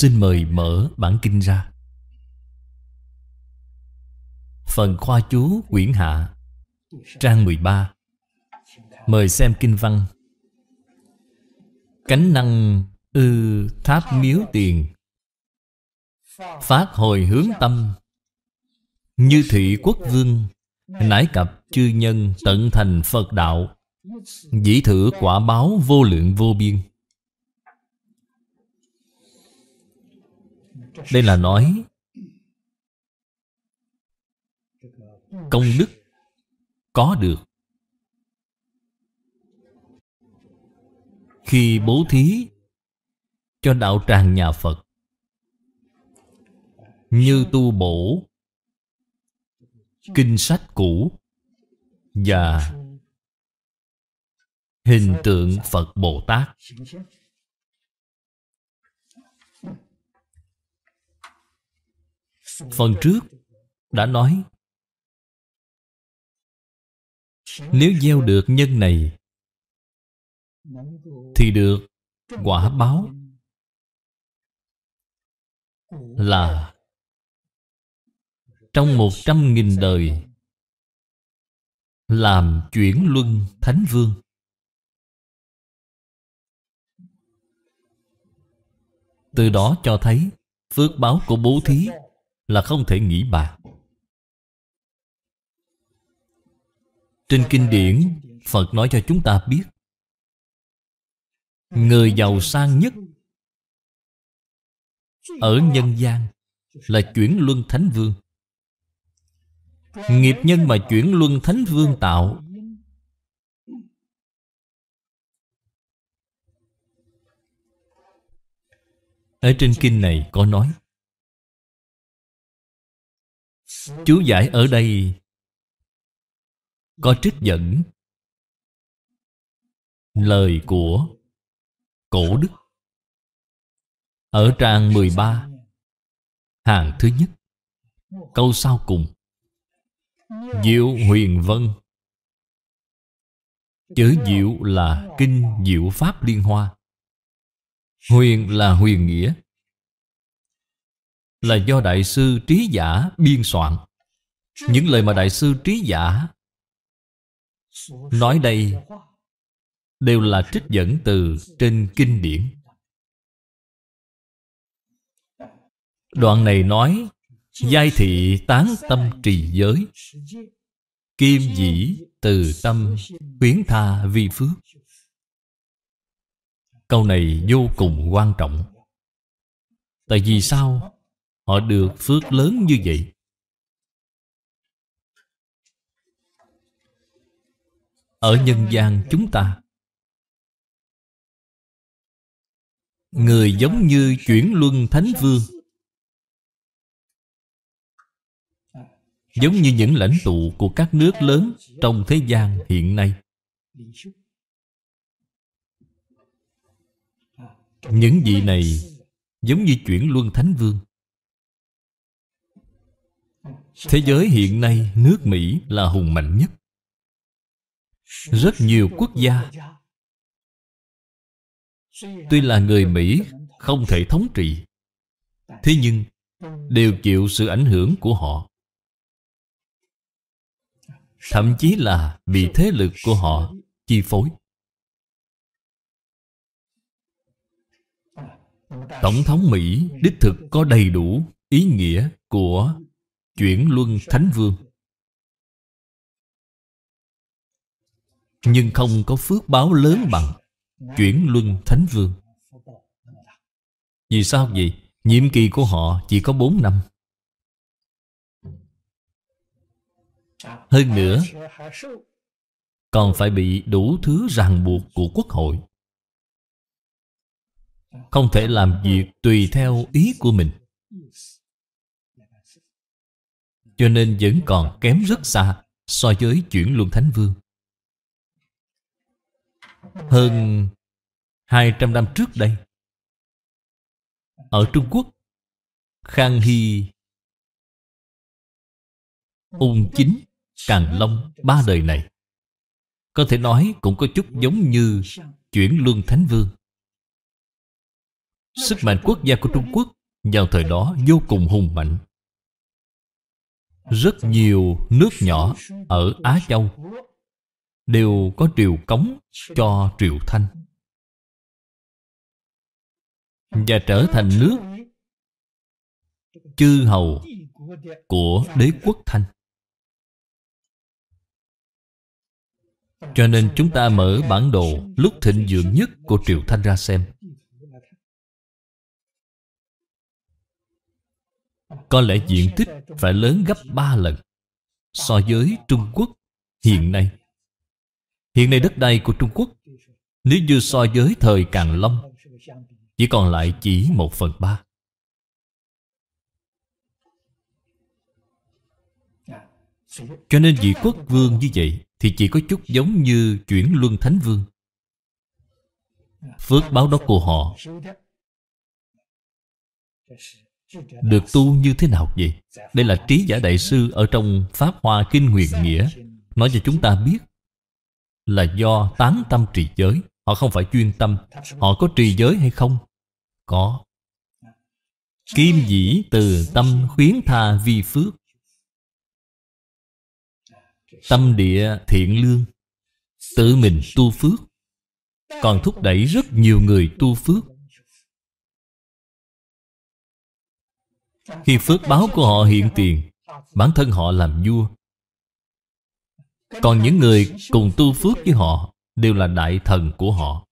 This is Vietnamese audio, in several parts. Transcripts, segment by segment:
Xin mời mở bản kinh ra Phần khoa chú quyển hạ Trang 13 Mời xem kinh văn Cánh năng ư tháp miếu tiền Phát hồi hướng tâm Như thị quốc vương Nải cập chư nhân tận thành Phật đạo Dĩ thử quả báo vô lượng vô biên đây là nói công đức có được khi bố thí cho đạo tràng nhà Phật như tu bổ kinh sách cũ và hình tượng Phật Bồ Tát Phần trước đã nói Nếu gieo được nhân này Thì được quả báo Là Trong một trăm nghìn đời Làm chuyển luân thánh vương Từ đó cho thấy Phước báo của bố thí là không thể nghĩ bàn Trên kinh điển Phật nói cho chúng ta biết Người giàu sang nhất Ở nhân gian Là chuyển luân thánh vương Nghiệp nhân mà chuyển luân thánh vương tạo Ở trên kinh này có nói Chú giải ở đây Có trích dẫn Lời của Cổ Đức Ở trang 13 Hàng thứ nhất Câu sau cùng Diệu huyền vân Chữ diệu là kinh diệu pháp liên hoa Huyền là huyền nghĩa là do đại sư trí giả biên soạn những lời mà đại sư trí giả nói đây đều là trích dẫn từ trên kinh điển đoạn này nói giai thị tán tâm trì giới kim dĩ từ tâm khuyến tha vi phước câu này vô cùng quan trọng tại vì sao Họ được phước lớn như vậy Ở nhân gian chúng ta Người giống như chuyển luân thánh vương Giống như những lãnh tụ của các nước lớn Trong thế gian hiện nay Những vị này Giống như chuyển luân thánh vương Thế giới hiện nay nước Mỹ là hùng mạnh nhất Rất nhiều quốc gia Tuy là người Mỹ không thể thống trị Thế nhưng đều chịu sự ảnh hưởng của họ Thậm chí là bị thế lực của họ chi phối Tổng thống Mỹ đích thực có đầy đủ ý nghĩa của chuyển luân thánh vương nhưng không có phước báo lớn bằng chuyển luân thánh vương vì sao vậy nhiệm kỳ của họ chỉ có 4 năm hơn nữa còn phải bị đủ thứ ràng buộc của quốc hội không thể làm việc tùy theo ý của mình cho nên vẫn còn kém rất xa so với chuyển luân thánh vương. Hơn 200 năm trước đây, ở Trung Quốc, Khang Hy, Ung Chính, Càn Long ba đời này có thể nói cũng có chút giống như chuyển luân thánh vương. Sức mạnh quốc gia của Trung Quốc vào thời đó vô cùng hùng mạnh rất nhiều nước nhỏ ở Á Châu đều có triều cống cho triều thanh và trở thành nước chư hầu của đế quốc thanh cho nên chúng ta mở bản đồ lúc thịnh vượng nhất của triều thanh ra xem Có lẽ diện tích phải lớn gấp 3 lần So với Trung Quốc hiện nay Hiện nay đất đai của Trung Quốc Nếu như so với thời Càng Long Chỉ còn lại chỉ 1 phần 3 Cho nên vị quốc vương như vậy Thì chỉ có chút giống như chuyển luân thánh vương Phước báo đó của họ được tu như thế nào vậy đây là trí giả đại sư ở trong pháp hoa kinh nguyện nghĩa nói cho chúng ta biết là do tán tâm trì giới họ không phải chuyên tâm họ có trì giới hay không có kim dĩ từ tâm khuyến tha vi phước tâm địa thiện lương tự mình tu phước còn thúc đẩy rất nhiều người tu phước Khi phước báo của họ hiện tiền Bản thân họ làm vua Còn những người cùng tu phước với họ Đều là đại thần của họ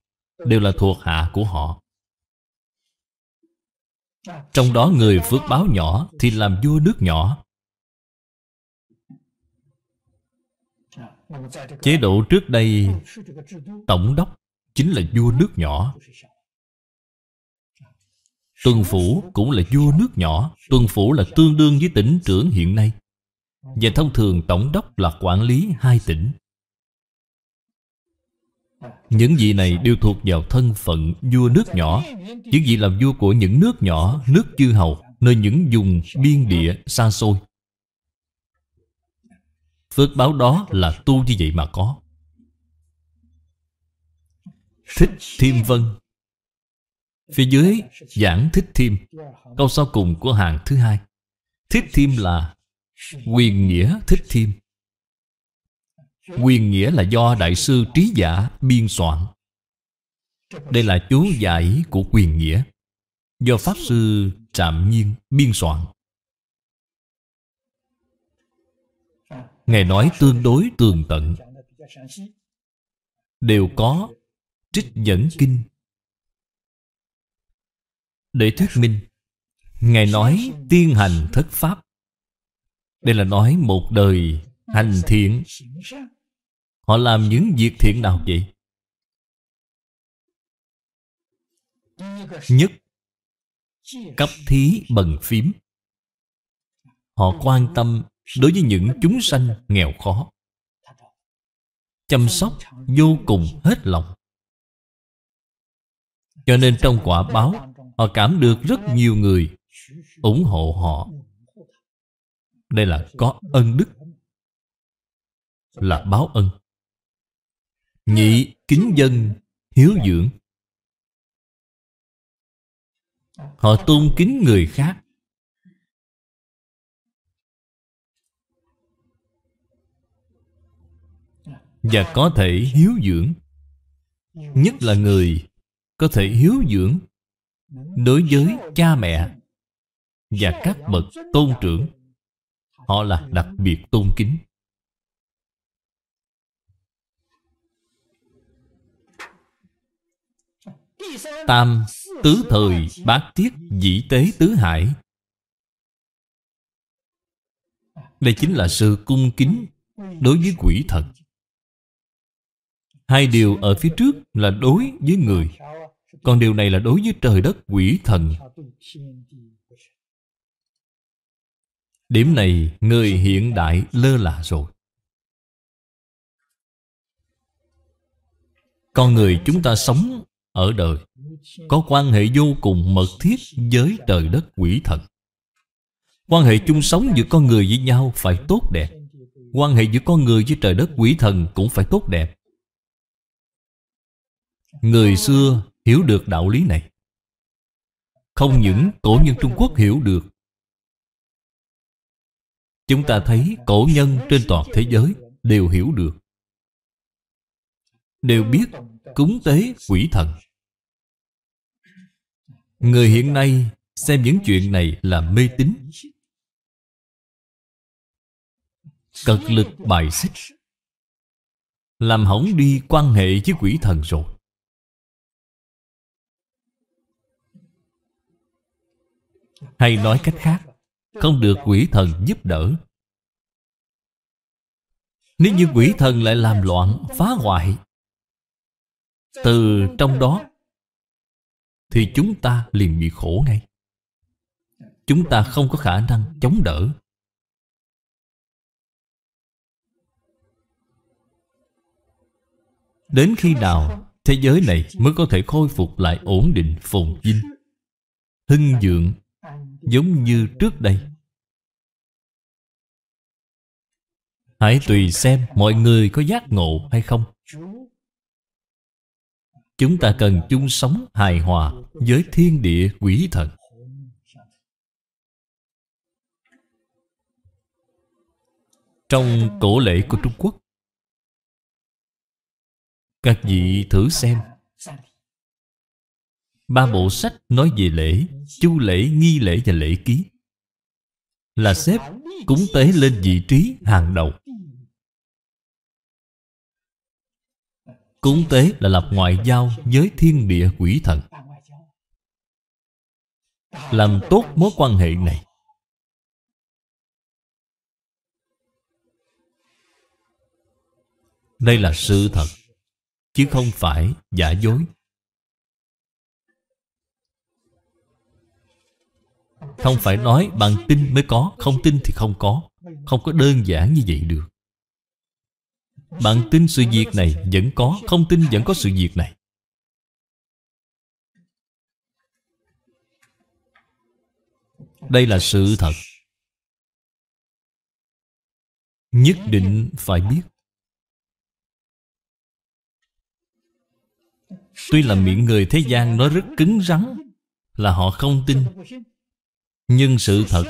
Đều là thuộc hạ của họ Trong đó người phước báo nhỏ Thì làm vua nước nhỏ Chế độ trước đây Tổng đốc Chính là vua nước nhỏ Tuần Phủ cũng là vua nước nhỏ Tuần Phủ là tương đương với tỉnh trưởng hiện nay Và thông thường tổng đốc là quản lý hai tỉnh Những vị này đều thuộc vào thân phận vua nước nhỏ Những vị làm vua của những nước nhỏ, nước chư hầu Nơi những vùng biên địa xa xôi Phước báo đó là tu như vậy mà có Thích Thiêm Vân Phía dưới giảng thích thiêm Câu sau cùng của hàng thứ hai Thích thiêm là Quyền nghĩa thích thiêm Quyền nghĩa là do Đại sư Trí Giả biên soạn Đây là chú giải của quyền nghĩa Do Pháp sư Trạm Nhiên biên soạn Ngài nói tương đối tường tận Đều có trích dẫn kinh để thuyết minh Ngài nói tiên hành thất pháp Đây là nói một đời hành thiện Họ làm những việc thiện nào vậy? Nhất Cấp thí bằng phím Họ quan tâm đối với những chúng sanh nghèo khó Chăm sóc vô cùng hết lòng Cho nên trong quả báo Họ cảm được rất nhiều người ủng hộ họ Đây là có ân đức Là báo ân Nhị kính dân hiếu dưỡng Họ tôn kính người khác Và có thể hiếu dưỡng Nhất là người có thể hiếu dưỡng đối với cha mẹ và các bậc tôn trưởng họ là đặc biệt tôn kính tam tứ thời bát tiết dĩ tế tứ hải đây chính là sự cung kính đối với quỷ thần hai điều ở phía trước là đối với người còn điều này là đối với trời đất quỷ thần Điểm này người hiện đại lơ là rồi Con người chúng ta sống ở đời Có quan hệ vô cùng mật thiết với trời đất quỷ thần Quan hệ chung sống giữa con người với nhau phải tốt đẹp Quan hệ giữa con người với trời đất quỷ thần cũng phải tốt đẹp Người xưa hiểu được đạo lý này. Không những cổ nhân Trung Quốc hiểu được Chúng ta thấy cổ nhân trên toàn thế giới đều hiểu được Đều biết cúng tế quỷ thần Người hiện nay xem những chuyện này là mê tín Cật lực bài xích Làm hỏng đi quan hệ với quỷ thần rồi Hay nói cách khác Không được quỷ thần giúp đỡ Nếu như quỷ thần lại làm loạn, phá hoại Từ trong đó Thì chúng ta liền bị khổ ngay Chúng ta không có khả năng chống đỡ Đến khi nào thế giới này mới có thể khôi phục lại ổn định phồn vinh Hưng dượng giống như trước đây Hãy tùy xem mọi người có giác ngộ hay không Chúng ta cần chung sống hài hòa với thiên địa quỷ thần Trong cổ lễ của Trung Quốc Các vị thử xem Ba bộ sách nói về lễ Chu lễ, nghi lễ và lễ ký Là xếp cúng tế lên vị trí hàng đầu Cúng tế là lập ngoại giao với thiên địa quỷ thần Làm tốt mối quan hệ này Đây là sự thật Chứ không phải giả dối Không phải nói bạn tin mới có Không tin thì không có Không có đơn giản như vậy được Bạn tin sự việc này vẫn có Không tin vẫn có sự việc này Đây là sự thật Nhất định phải biết Tuy là miệng người thế gian nó rất cứng rắn Là họ không tin nhưng sự thật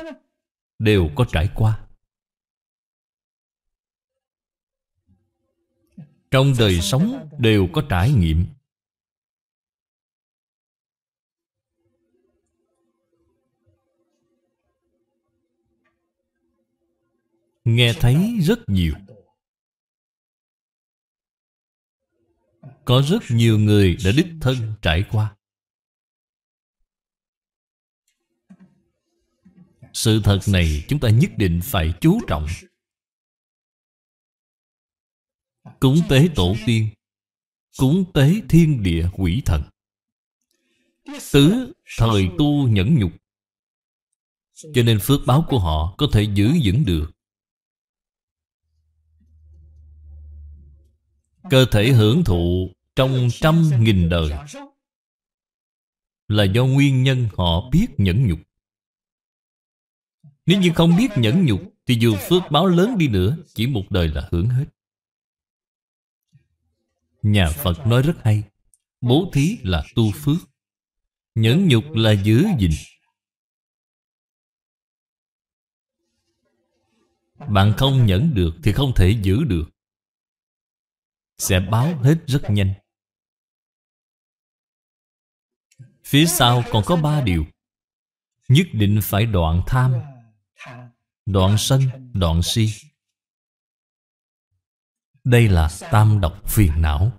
đều có trải qua trong đời sống đều có trải nghiệm nghe thấy rất nhiều có rất nhiều người đã đích thân trải qua Sự thật này chúng ta nhất định phải chú trọng Cúng tế tổ tiên Cúng tế thiên địa quỷ thần Tứ thời tu nhẫn nhục Cho nên phước báo của họ có thể giữ vững được Cơ thể hưởng thụ trong trăm nghìn đời Là do nguyên nhân họ biết nhẫn nhục nếu như không biết nhẫn nhục Thì dù phước báo lớn đi nữa Chỉ một đời là hưởng hết Nhà Phật nói rất hay Bố thí là tu phước Nhẫn nhục là giữ gìn Bạn không nhẫn được thì không thể giữ được Sẽ báo hết rất nhanh Phía sau còn có ba điều Nhất định phải đoạn tham đoạn sân, đoạn si. Đây là tam độc phiền não.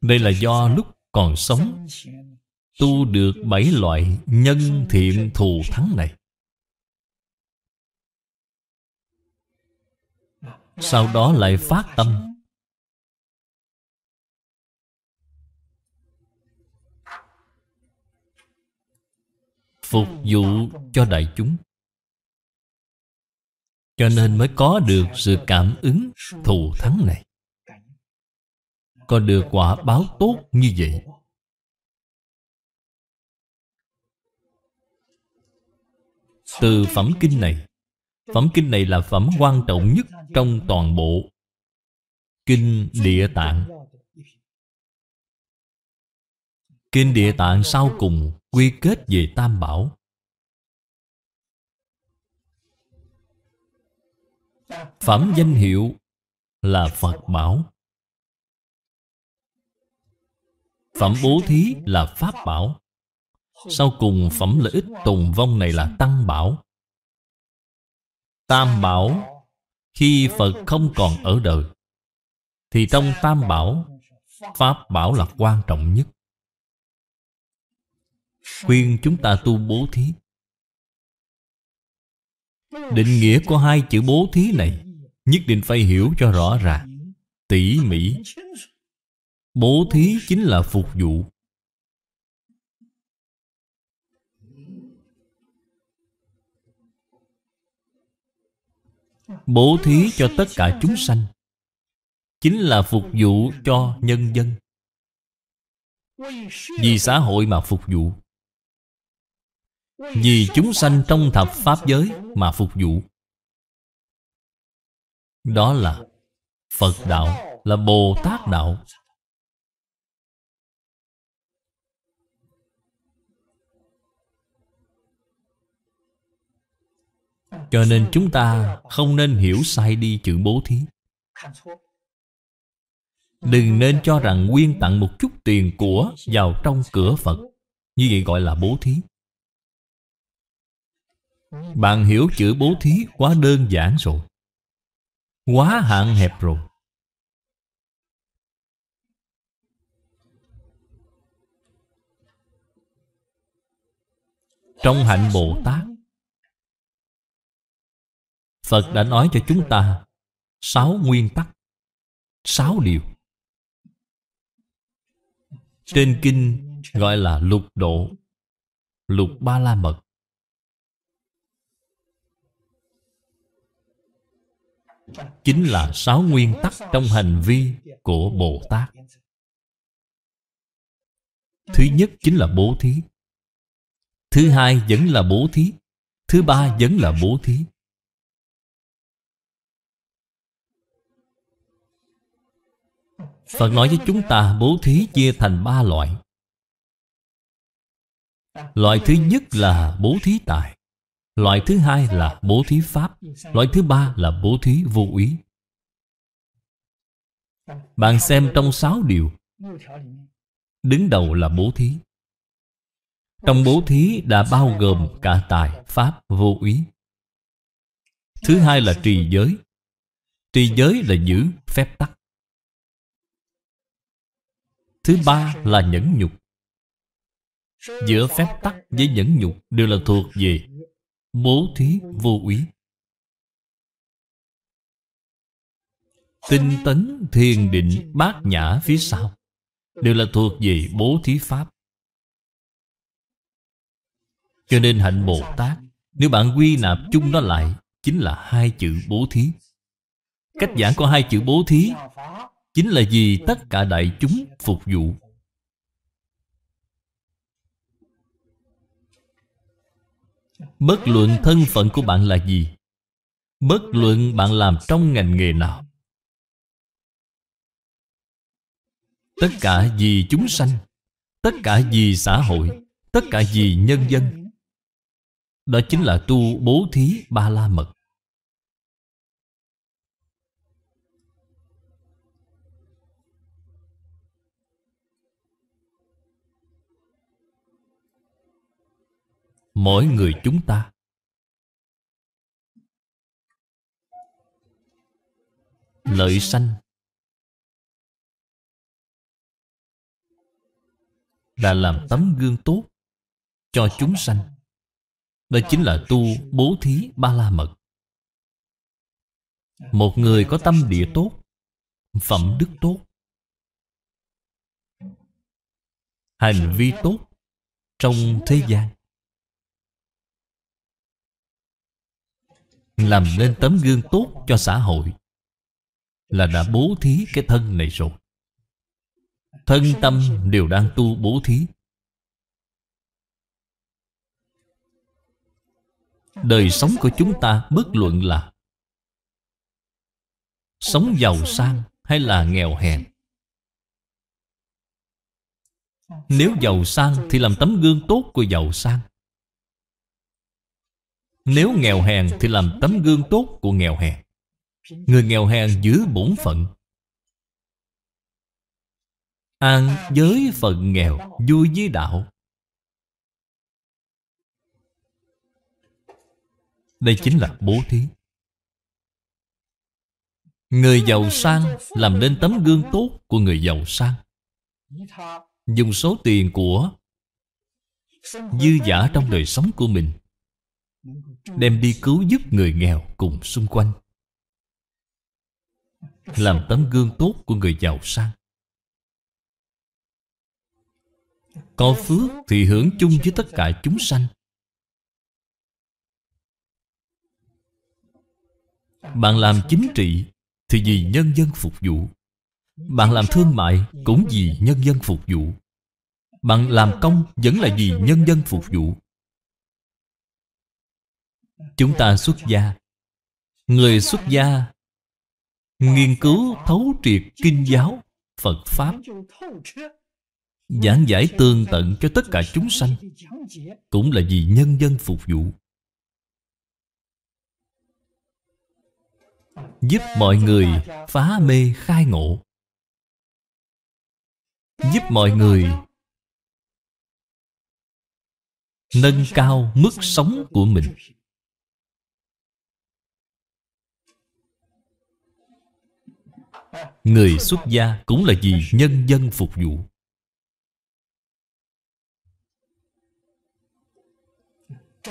Đây là do lúc còn sống Tu được bảy loại nhân thiện thù thắng này Sau đó lại phát tâm phục vụ cho đại chúng cho nên mới có được sự cảm ứng thù thắng này có được quả báo tốt như vậy từ phẩm kinh này phẩm kinh này là phẩm quan trọng nhất trong toàn bộ kinh địa tạng kinh địa tạng sau cùng quy kết về tam bảo phẩm danh hiệu là phật bảo phẩm bố thí là pháp bảo sau cùng phẩm lợi ích tùng vong này là tăng bảo tam bảo khi phật không còn ở đời thì trong tam bảo pháp bảo là quan trọng nhất khuyên chúng ta tu bố thí định nghĩa của hai chữ bố thí này nhất định phải hiểu cho rõ ràng tỉ mỉ bố thí chính là phục vụ bố thí cho tất cả chúng sanh chính là phục vụ cho nhân dân vì xã hội mà phục vụ vì chúng sanh trong thập Pháp giới mà phục vụ Đó là Phật Đạo Là Bồ Tát Đạo Cho nên chúng ta không nên hiểu sai đi chữ bố thí Đừng nên cho rằng quyên tặng một chút tiền của vào trong cửa Phật Như vậy gọi là bố thí bạn hiểu chữ bố thí quá đơn giản rồi Quá hạn hẹp rồi Trong hạnh Bồ Tát Phật đã nói cho chúng ta Sáu nguyên tắc Sáu điều Trên kinh gọi là lục độ Lục ba la mật chính là sáu nguyên tắc trong hành vi của bồ tát thứ nhất chính là bố thí thứ hai vẫn là bố thí thứ ba vẫn là bố thí phật nói với chúng ta bố thí chia thành ba loại loại thứ nhất là bố thí tài Loại thứ hai là bố thí pháp Loại thứ ba là bố thí vô ý Bạn xem trong sáu điều Đứng đầu là bố thí Trong bố thí đã bao gồm cả tài, pháp, vô ý Thứ hai là trì giới Trì giới là giữ phép tắc Thứ ba là nhẫn nhục Giữa phép tắc với nhẫn nhục đều là thuộc về Bố thí vô úy Tinh tấn, thiền định, bát nhã phía sau Đều là thuộc về bố thí pháp Cho nên hạnh Bồ Tát Nếu bạn quy nạp chung nó lại Chính là hai chữ bố thí Cách giảng của hai chữ bố thí Chính là vì tất cả đại chúng phục vụ Bất luận thân phận của bạn là gì Bất luận bạn làm trong ngành nghề nào Tất cả vì chúng sanh Tất cả vì xã hội Tất cả vì nhân dân Đó chính là tu bố thí ba la mật mỗi người chúng ta lợi sanh là làm tấm gương tốt cho chúng sanh đó chính là tu bố thí ba la mật một người có tâm địa tốt phẩm đức tốt hành vi tốt trong thế gian làm nên tấm gương tốt cho xã hội là đã bố thí cái thân này rồi thân tâm đều đang tu bố thí đời sống của chúng ta bất luận là sống giàu sang hay là nghèo hèn nếu giàu sang thì làm tấm gương tốt của giàu sang nếu nghèo hèn thì làm tấm gương tốt của nghèo hèn Người nghèo hèn giữ bổn phận An giới phận nghèo vui với đạo Đây chính là bố thí Người giàu sang làm nên tấm gương tốt của người giàu sang Dùng số tiền của Dư giả trong đời sống của mình đem đi cứu giúp người nghèo cùng xung quanh làm tấm gương tốt của người giàu sang có phước thì hưởng chung với tất cả chúng sanh bạn làm chính trị thì vì nhân dân phục vụ bạn làm thương mại cũng vì nhân dân phục vụ bạn làm công vẫn là vì nhân dân phục vụ chúng ta xuất gia người xuất gia nghiên cứu thấu triệt kinh giáo phật pháp giảng giải tương tận cho tất cả chúng sanh cũng là vì nhân dân phục vụ giúp mọi người phá mê khai ngộ giúp mọi người nâng cao mức sống của mình Người xuất gia cũng là vì nhân dân phục vụ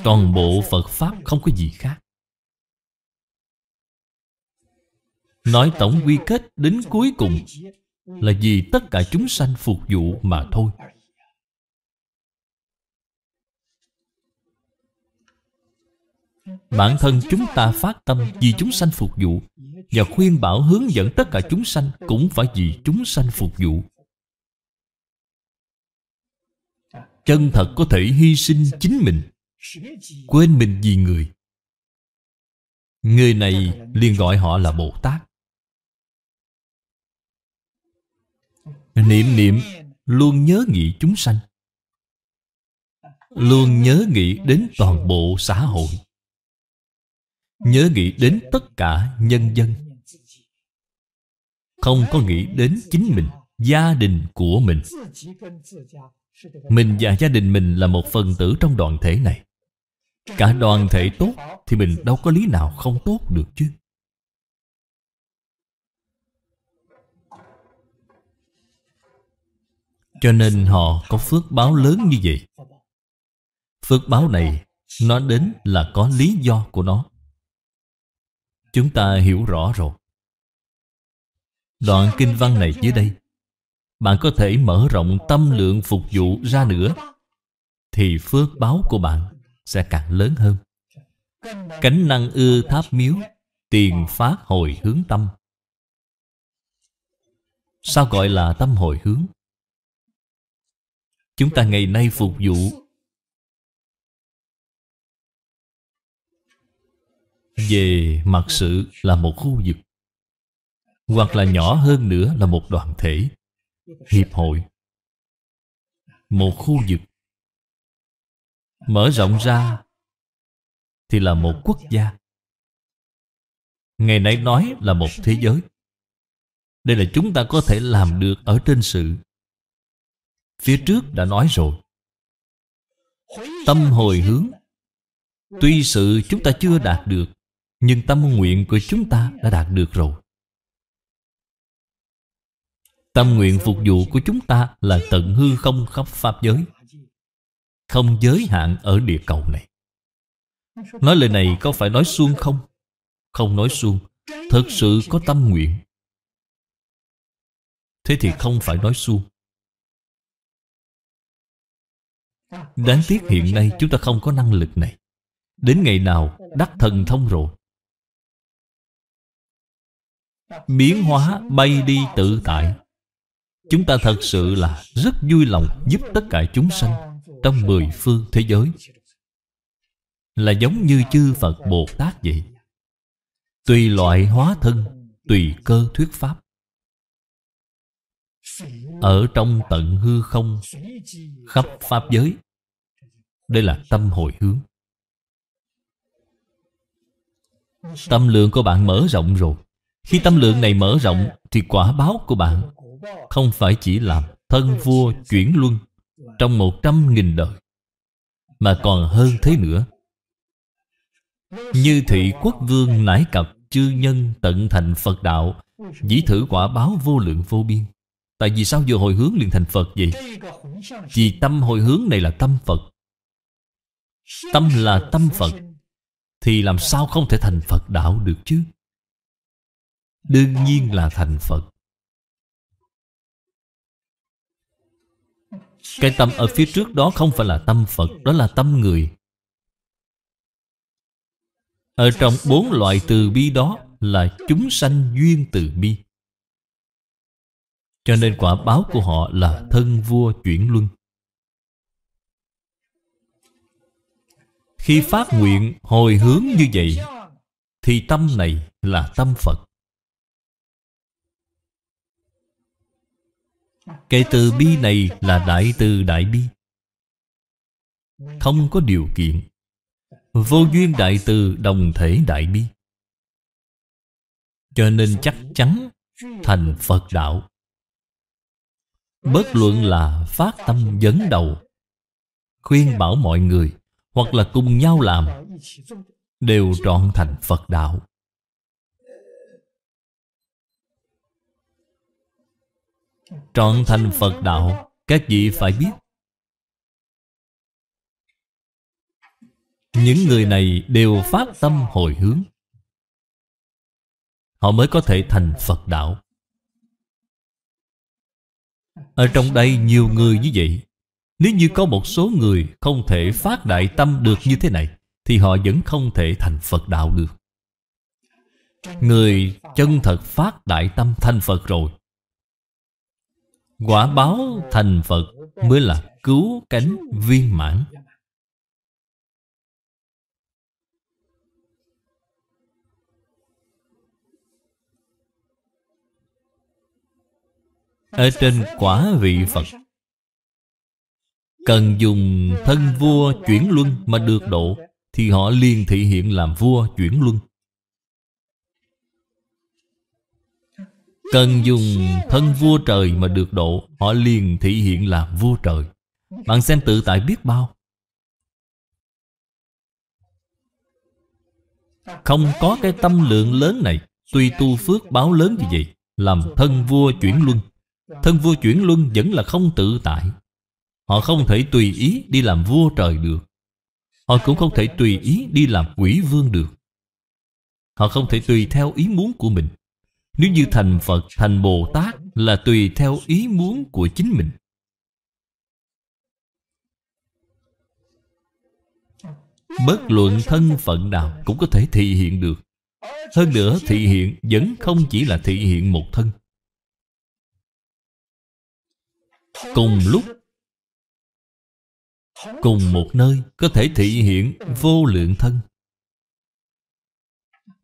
Toàn bộ Phật Pháp không có gì khác Nói tổng quy kết đến cuối cùng Là vì tất cả chúng sanh phục vụ mà thôi Bản thân chúng ta phát tâm vì chúng sanh phục vụ Và khuyên bảo hướng dẫn tất cả chúng sanh Cũng phải vì chúng sanh phục vụ Chân thật có thể hy sinh chính mình Quên mình vì người Người này liền gọi họ là Bồ Tát Niệm niệm luôn nhớ nghĩ chúng sanh Luôn nhớ nghĩ đến toàn bộ xã hội Nhớ nghĩ đến tất cả nhân dân Không có nghĩ đến chính mình Gia đình của mình Mình và gia đình mình là một phần tử trong đoàn thể này Cả đoàn thể tốt Thì mình đâu có lý nào không tốt được chứ Cho nên họ có phước báo lớn như vậy Phước báo này Nó đến là có lý do của nó Chúng ta hiểu rõ rồi Đoạn kinh văn này dưới đây Bạn có thể mở rộng tâm lượng phục vụ ra nữa Thì phước báo của bạn sẽ càng lớn hơn Cánh năng ưa tháp miếu Tiền phát hồi hướng tâm Sao gọi là tâm hồi hướng? Chúng ta ngày nay phục vụ về mặt sự là một khu vực hoặc là nhỏ hơn nữa là một đoàn thể hiệp hội một khu vực mở rộng ra thì là một quốc gia ngày nay nói là một thế giới đây là chúng ta có thể làm được ở trên sự phía trước đã nói rồi tâm hồi hướng tuy sự chúng ta chưa đạt được nhưng tâm nguyện của chúng ta đã đạt được rồi Tâm nguyện phục vụ của chúng ta là tận hư không khắp Pháp giới Không giới hạn ở địa cầu này Nói lời này có phải nói suông không? Không nói suông Thật sự có tâm nguyện Thế thì không phải nói suông Đáng tiếc hiện nay chúng ta không có năng lực này Đến ngày nào đắc thần thông rồi biến hóa bay đi tự tại chúng ta thật sự là rất vui lòng giúp tất cả chúng sanh trong mười phương thế giới là giống như chư phật bồ tát vậy tùy loại hóa thân tùy cơ thuyết pháp ở trong tận hư không khắp pháp giới đây là tâm hồi hướng tâm lượng của bạn mở rộng rồi khi tâm lượng này mở rộng Thì quả báo của bạn Không phải chỉ làm thân vua chuyển luân Trong một trăm nghìn đời Mà còn hơn thế nữa Như thị quốc vương nải cập chư nhân tận thành Phật đạo Dĩ thử quả báo vô lượng vô biên Tại vì sao vừa hồi hướng liền thành Phật vậy? Vì tâm hồi hướng này là tâm Phật Tâm là tâm Phật Thì làm sao không thể thành Phật đạo được chứ? đương nhiên là thành phật cái tâm ở phía trước đó không phải là tâm phật đó là tâm người ở trong bốn loại từ bi đó là chúng sanh duyên từ bi cho nên quả báo của họ là thân vua chuyển luân khi phát nguyện hồi hướng như vậy thì tâm này là tâm phật Kệ từ bi này là đại từ đại bi Không có điều kiện Vô duyên đại từ đồng thể đại bi Cho nên chắc chắn thành Phật Đạo Bất luận là phát tâm vấn đầu Khuyên bảo mọi người Hoặc là cùng nhau làm Đều trọn thành Phật Đạo Trọn thành Phật Đạo Các vị phải biết Những người này đều phát tâm hồi hướng Họ mới có thể thành Phật Đạo Ở trong đây nhiều người như vậy Nếu như có một số người không thể phát đại tâm được như thế này Thì họ vẫn không thể thành Phật Đạo được Người chân thật phát đại tâm thành Phật rồi Quả báo thành Phật mới là cứu cánh viên mãn Ở trên quả vị Phật Cần dùng thân vua chuyển luân mà được độ Thì họ liền thị hiện làm vua chuyển luân Cần dùng thân vua trời mà được độ Họ liền thị hiện là vua trời Bạn xem tự tại biết bao Không có cái tâm lượng lớn này Tuy tu phước báo lớn như vậy Làm thân vua chuyển luân Thân vua chuyển luân vẫn là không tự tại Họ không thể tùy ý đi làm vua trời được Họ cũng không thể tùy ý đi làm quỷ vương được Họ không thể tùy theo ý muốn của mình nếu như thành Phật, thành Bồ Tát là tùy theo ý muốn của chính mình. Bất luận thân phận nào cũng có thể thị hiện được. Hơn nữa thị hiện vẫn không chỉ là thị hiện một thân. Cùng lúc Cùng một nơi có thể thị hiện vô lượng thân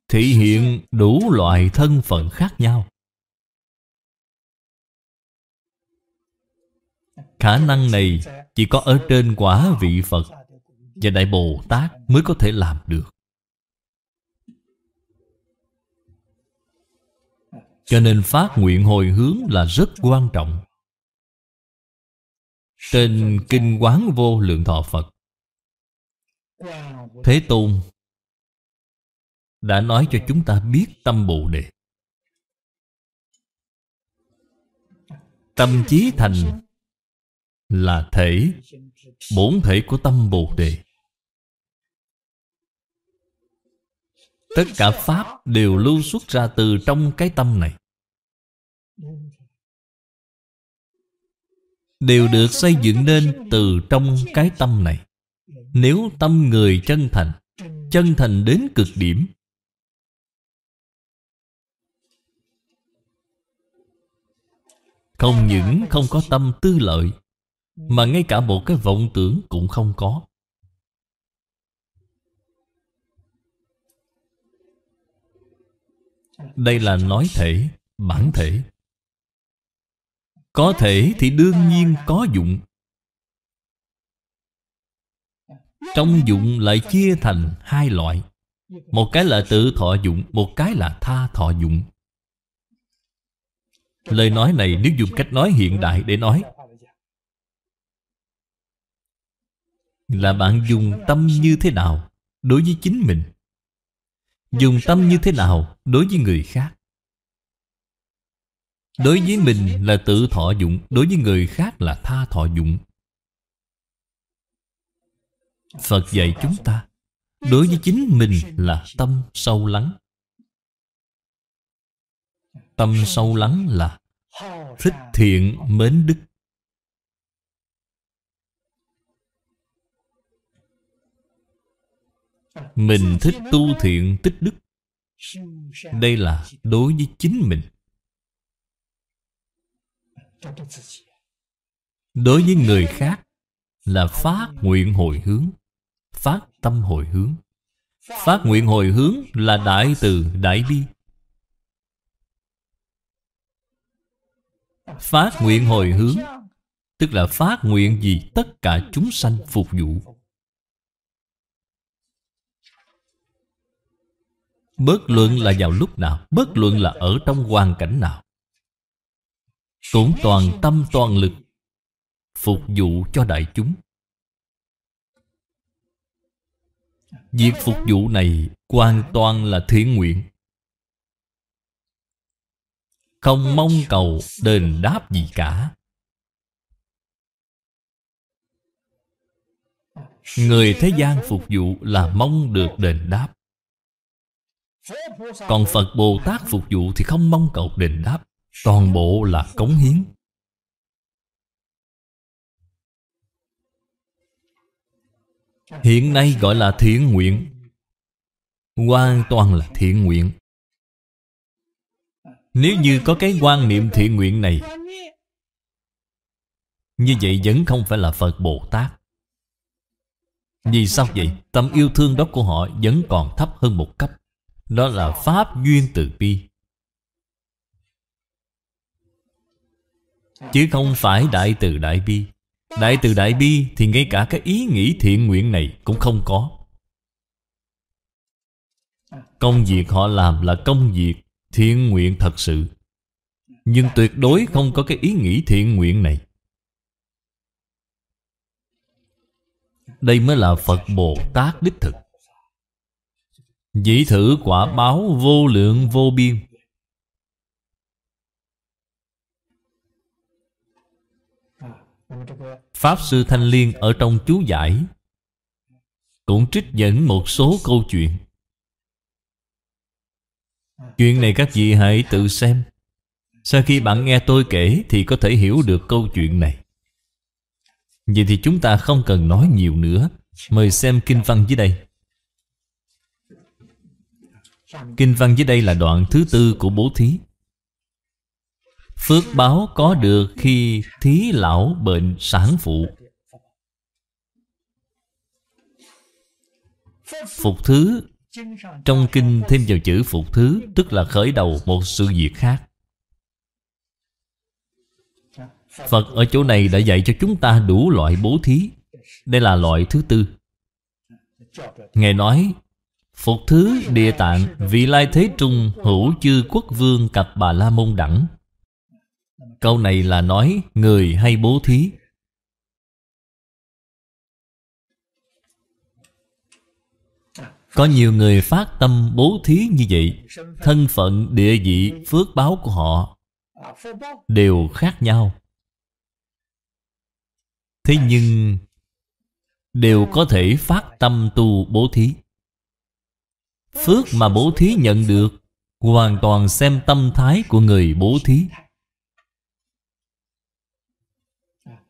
Thị hiện đủ loại thân phận khác nhau Khả năng này chỉ có ở trên quả vị Phật Và Đại Bồ Tát mới có thể làm được Cho nên phát nguyện hồi hướng là rất quan trọng Trên Kinh Quán Vô Lượng Thọ Phật Thế Tôn đã nói cho chúng ta biết tâm Bồ Đề. Tâm trí thành là thể, bổn thể của tâm Bồ Đề. Tất cả Pháp đều lưu xuất ra từ trong cái tâm này. Đều được xây dựng nên từ trong cái tâm này. Nếu tâm người chân thành, chân thành đến cực điểm, Không những không có tâm tư lợi Mà ngay cả một cái vọng tưởng cũng không có Đây là nói thể, bản thể Có thể thì đương nhiên có dụng Trong dụng lại chia thành hai loại Một cái là tự thọ dụng Một cái là tha thọ dụng Lời nói này nếu dùng cách nói hiện đại để nói Là bạn dùng tâm như thế nào đối với chính mình Dùng tâm như thế nào đối với người khác Đối với mình là tự thọ dụng Đối với người khác là tha thọ dụng Phật dạy chúng ta Đối với chính mình là tâm sâu lắng tâm sâu lắng là thích thiện mến đức mình thích tu thiện tích đức đây là đối với chính mình đối với người khác là phát nguyện hồi hướng phát tâm hồi hướng phát nguyện hồi hướng là đại từ đại bi Phát nguyện hồi hướng Tức là phát nguyện vì tất cả chúng sanh phục vụ Bất luận là vào lúc nào Bất luận là ở trong hoàn cảnh nào Cũng toàn tâm toàn lực Phục vụ cho đại chúng Việc phục vụ này hoàn toàn là thiện nguyện không ừ. mong cầu đền đáp gì cả Người thế gian phục vụ là mong được đền đáp Còn Phật Bồ Tát phục vụ thì không mong cầu đền đáp Toàn bộ là cống hiến Hiện nay gọi là thiện nguyện Hoàn toàn là thiện nguyện nếu như có cái quan niệm thiện nguyện này Như vậy vẫn không phải là Phật Bồ Tát Vì sao vậy? Tâm yêu thương đó của họ vẫn còn thấp hơn một cấp Đó là Pháp Duyên Từ Bi Chứ không phải Đại Từ Đại Bi Đại Từ Đại Bi thì ngay cả cái ý nghĩ thiện nguyện này cũng không có Công việc họ làm là công việc thiện nguyện thật sự nhưng tuyệt đối không có cái ý nghĩ thiện nguyện này đây mới là phật bồ tát đích thực dĩ thử quả báo vô lượng vô biên Pháp Sư Thanh Liên ở trong chú giải Cũng trích dẫn một số câu chuyện Chuyện này các vị hãy tự xem Sau khi bạn nghe tôi kể Thì có thể hiểu được câu chuyện này Vậy thì chúng ta không cần nói nhiều nữa Mời xem kinh văn dưới đây Kinh văn dưới đây là đoạn thứ tư của bố thí Phước báo có được khi thí lão bệnh sản phụ Phục thứ trong kinh thêm vào chữ phục thứ Tức là khởi đầu một sự việc khác Phật ở chỗ này đã dạy cho chúng ta đủ loại bố thí Đây là loại thứ tư Ngài nói Phục thứ địa tạng Vị lai thế trung hữu chư quốc vương Cặp bà la môn đẳng Câu này là nói người hay bố thí Có nhiều người phát tâm bố thí như vậy Thân phận, địa vị, phước báo của họ Đều khác nhau Thế nhưng Đều có thể phát tâm tu bố thí Phước mà bố thí nhận được Hoàn toàn xem tâm thái của người bố thí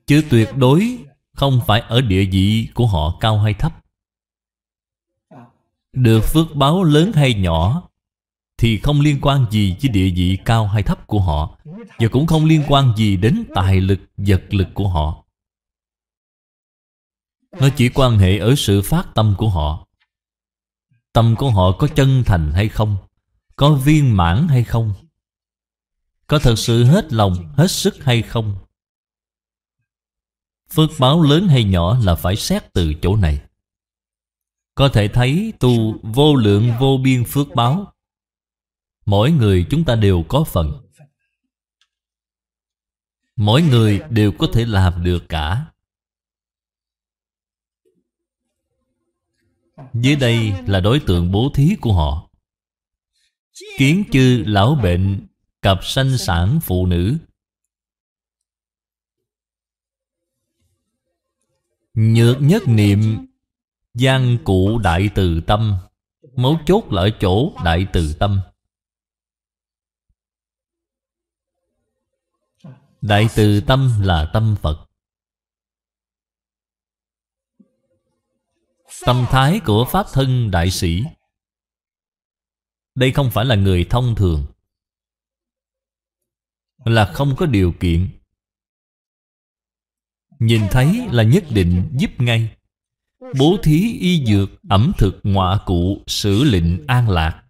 Chứ tuyệt đối không phải ở địa vị của họ cao hay thấp được phước báo lớn hay nhỏ thì không liên quan gì với địa vị cao hay thấp của họ và cũng không liên quan gì đến tài lực, vật lực của họ. Nó chỉ quan hệ ở sự phát tâm của họ. Tâm của họ có chân thành hay không? Có viên mãn hay không? Có thật sự hết lòng, hết sức hay không? Phước báo lớn hay nhỏ là phải xét từ chỗ này. Có thể thấy tu vô lượng vô biên phước báo Mỗi người chúng ta đều có phần Mỗi người đều có thể làm được cả Dưới đây là đối tượng bố thí của họ Kiến chư lão bệnh Cặp sanh sản phụ nữ Nhược nhất niệm gian cụ đại từ tâm Mấu chốt là ở chỗ đại từ tâm Đại từ tâm là tâm Phật Tâm thái của Pháp Thân Đại Sĩ Đây không phải là người thông thường Là không có điều kiện Nhìn thấy là nhất định giúp ngay bố thí y dược ẩm thực ngọa cụ sử lịnh an lạc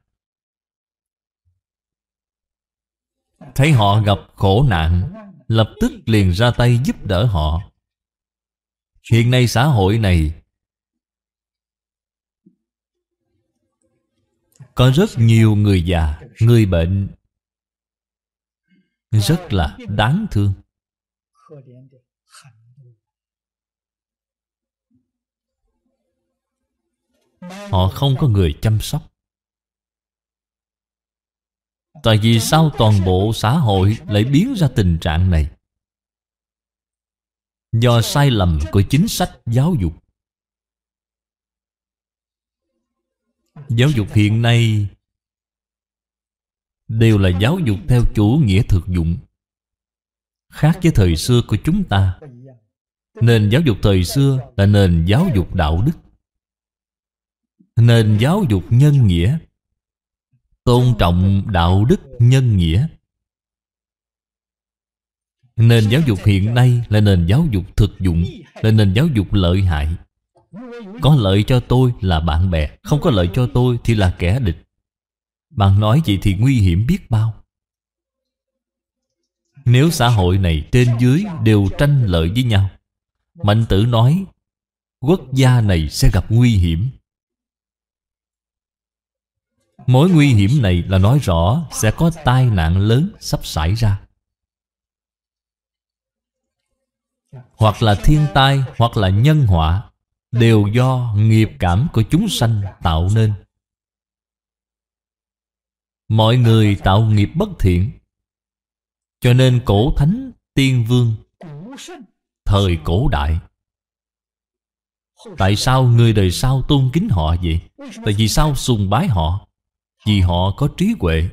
thấy họ gặp khổ nạn lập tức liền ra tay giúp đỡ họ hiện nay xã hội này có rất nhiều người già người bệnh rất là đáng thương Họ không có người chăm sóc Tại vì sao toàn bộ xã hội lại biến ra tình trạng này? Do sai lầm của chính sách giáo dục Giáo dục hiện nay Đều là giáo dục theo chủ nghĩa thực dụng Khác với thời xưa của chúng ta Nền giáo dục thời xưa là nền giáo dục đạo đức nên giáo dục nhân nghĩa Tôn trọng đạo đức nhân nghĩa Nền giáo dục hiện nay là nền giáo dục thực dụng Là nền giáo dục lợi hại Có lợi cho tôi là bạn bè Không có lợi cho tôi thì là kẻ địch Bạn nói vậy thì nguy hiểm biết bao Nếu xã hội này trên dưới đều tranh lợi với nhau Mạnh tử nói Quốc gia này sẽ gặp nguy hiểm Mối nguy hiểm này là nói rõ Sẽ có tai nạn lớn sắp xảy ra Hoặc là thiên tai Hoặc là nhân họa Đều do nghiệp cảm của chúng sanh tạo nên Mọi người tạo nghiệp bất thiện Cho nên cổ thánh tiên vương Thời cổ đại Tại sao người đời sau tôn kính họ vậy? Tại vì sao sùng bái họ? vì họ có trí huệ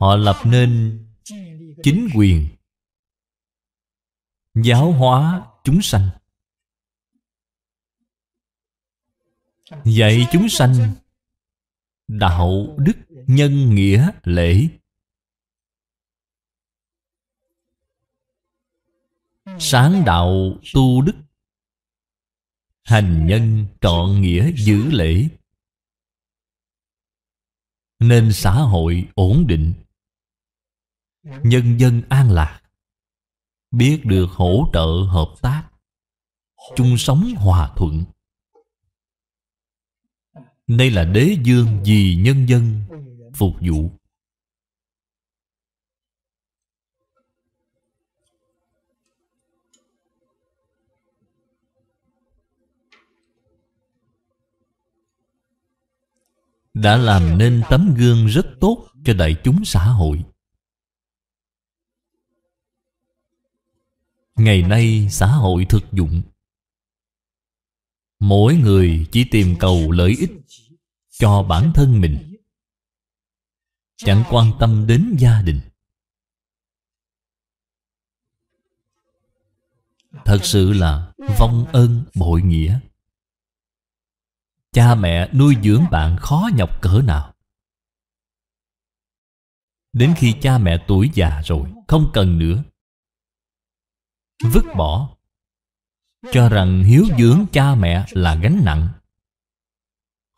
họ lập nên chính quyền giáo hóa chúng sanh dạy chúng sanh đạo đức nhân nghĩa lễ sáng đạo tu đức Hành nhân trọn nghĩa giữ lễ Nên xã hội ổn định Nhân dân an lạc Biết được hỗ trợ hợp tác chung sống hòa thuận đây là đế dương vì nhân dân phục vụ đã làm nên tấm gương rất tốt cho đại chúng xã hội ngày nay xã hội thực dụng mỗi người chỉ tìm cầu lợi ích cho bản thân mình chẳng quan tâm đến gia đình thật sự là vong ơn bội nghĩa Cha mẹ nuôi dưỡng bạn khó nhọc cỡ nào Đến khi cha mẹ tuổi già rồi Không cần nữa Vứt bỏ Cho rằng hiếu dưỡng cha mẹ là gánh nặng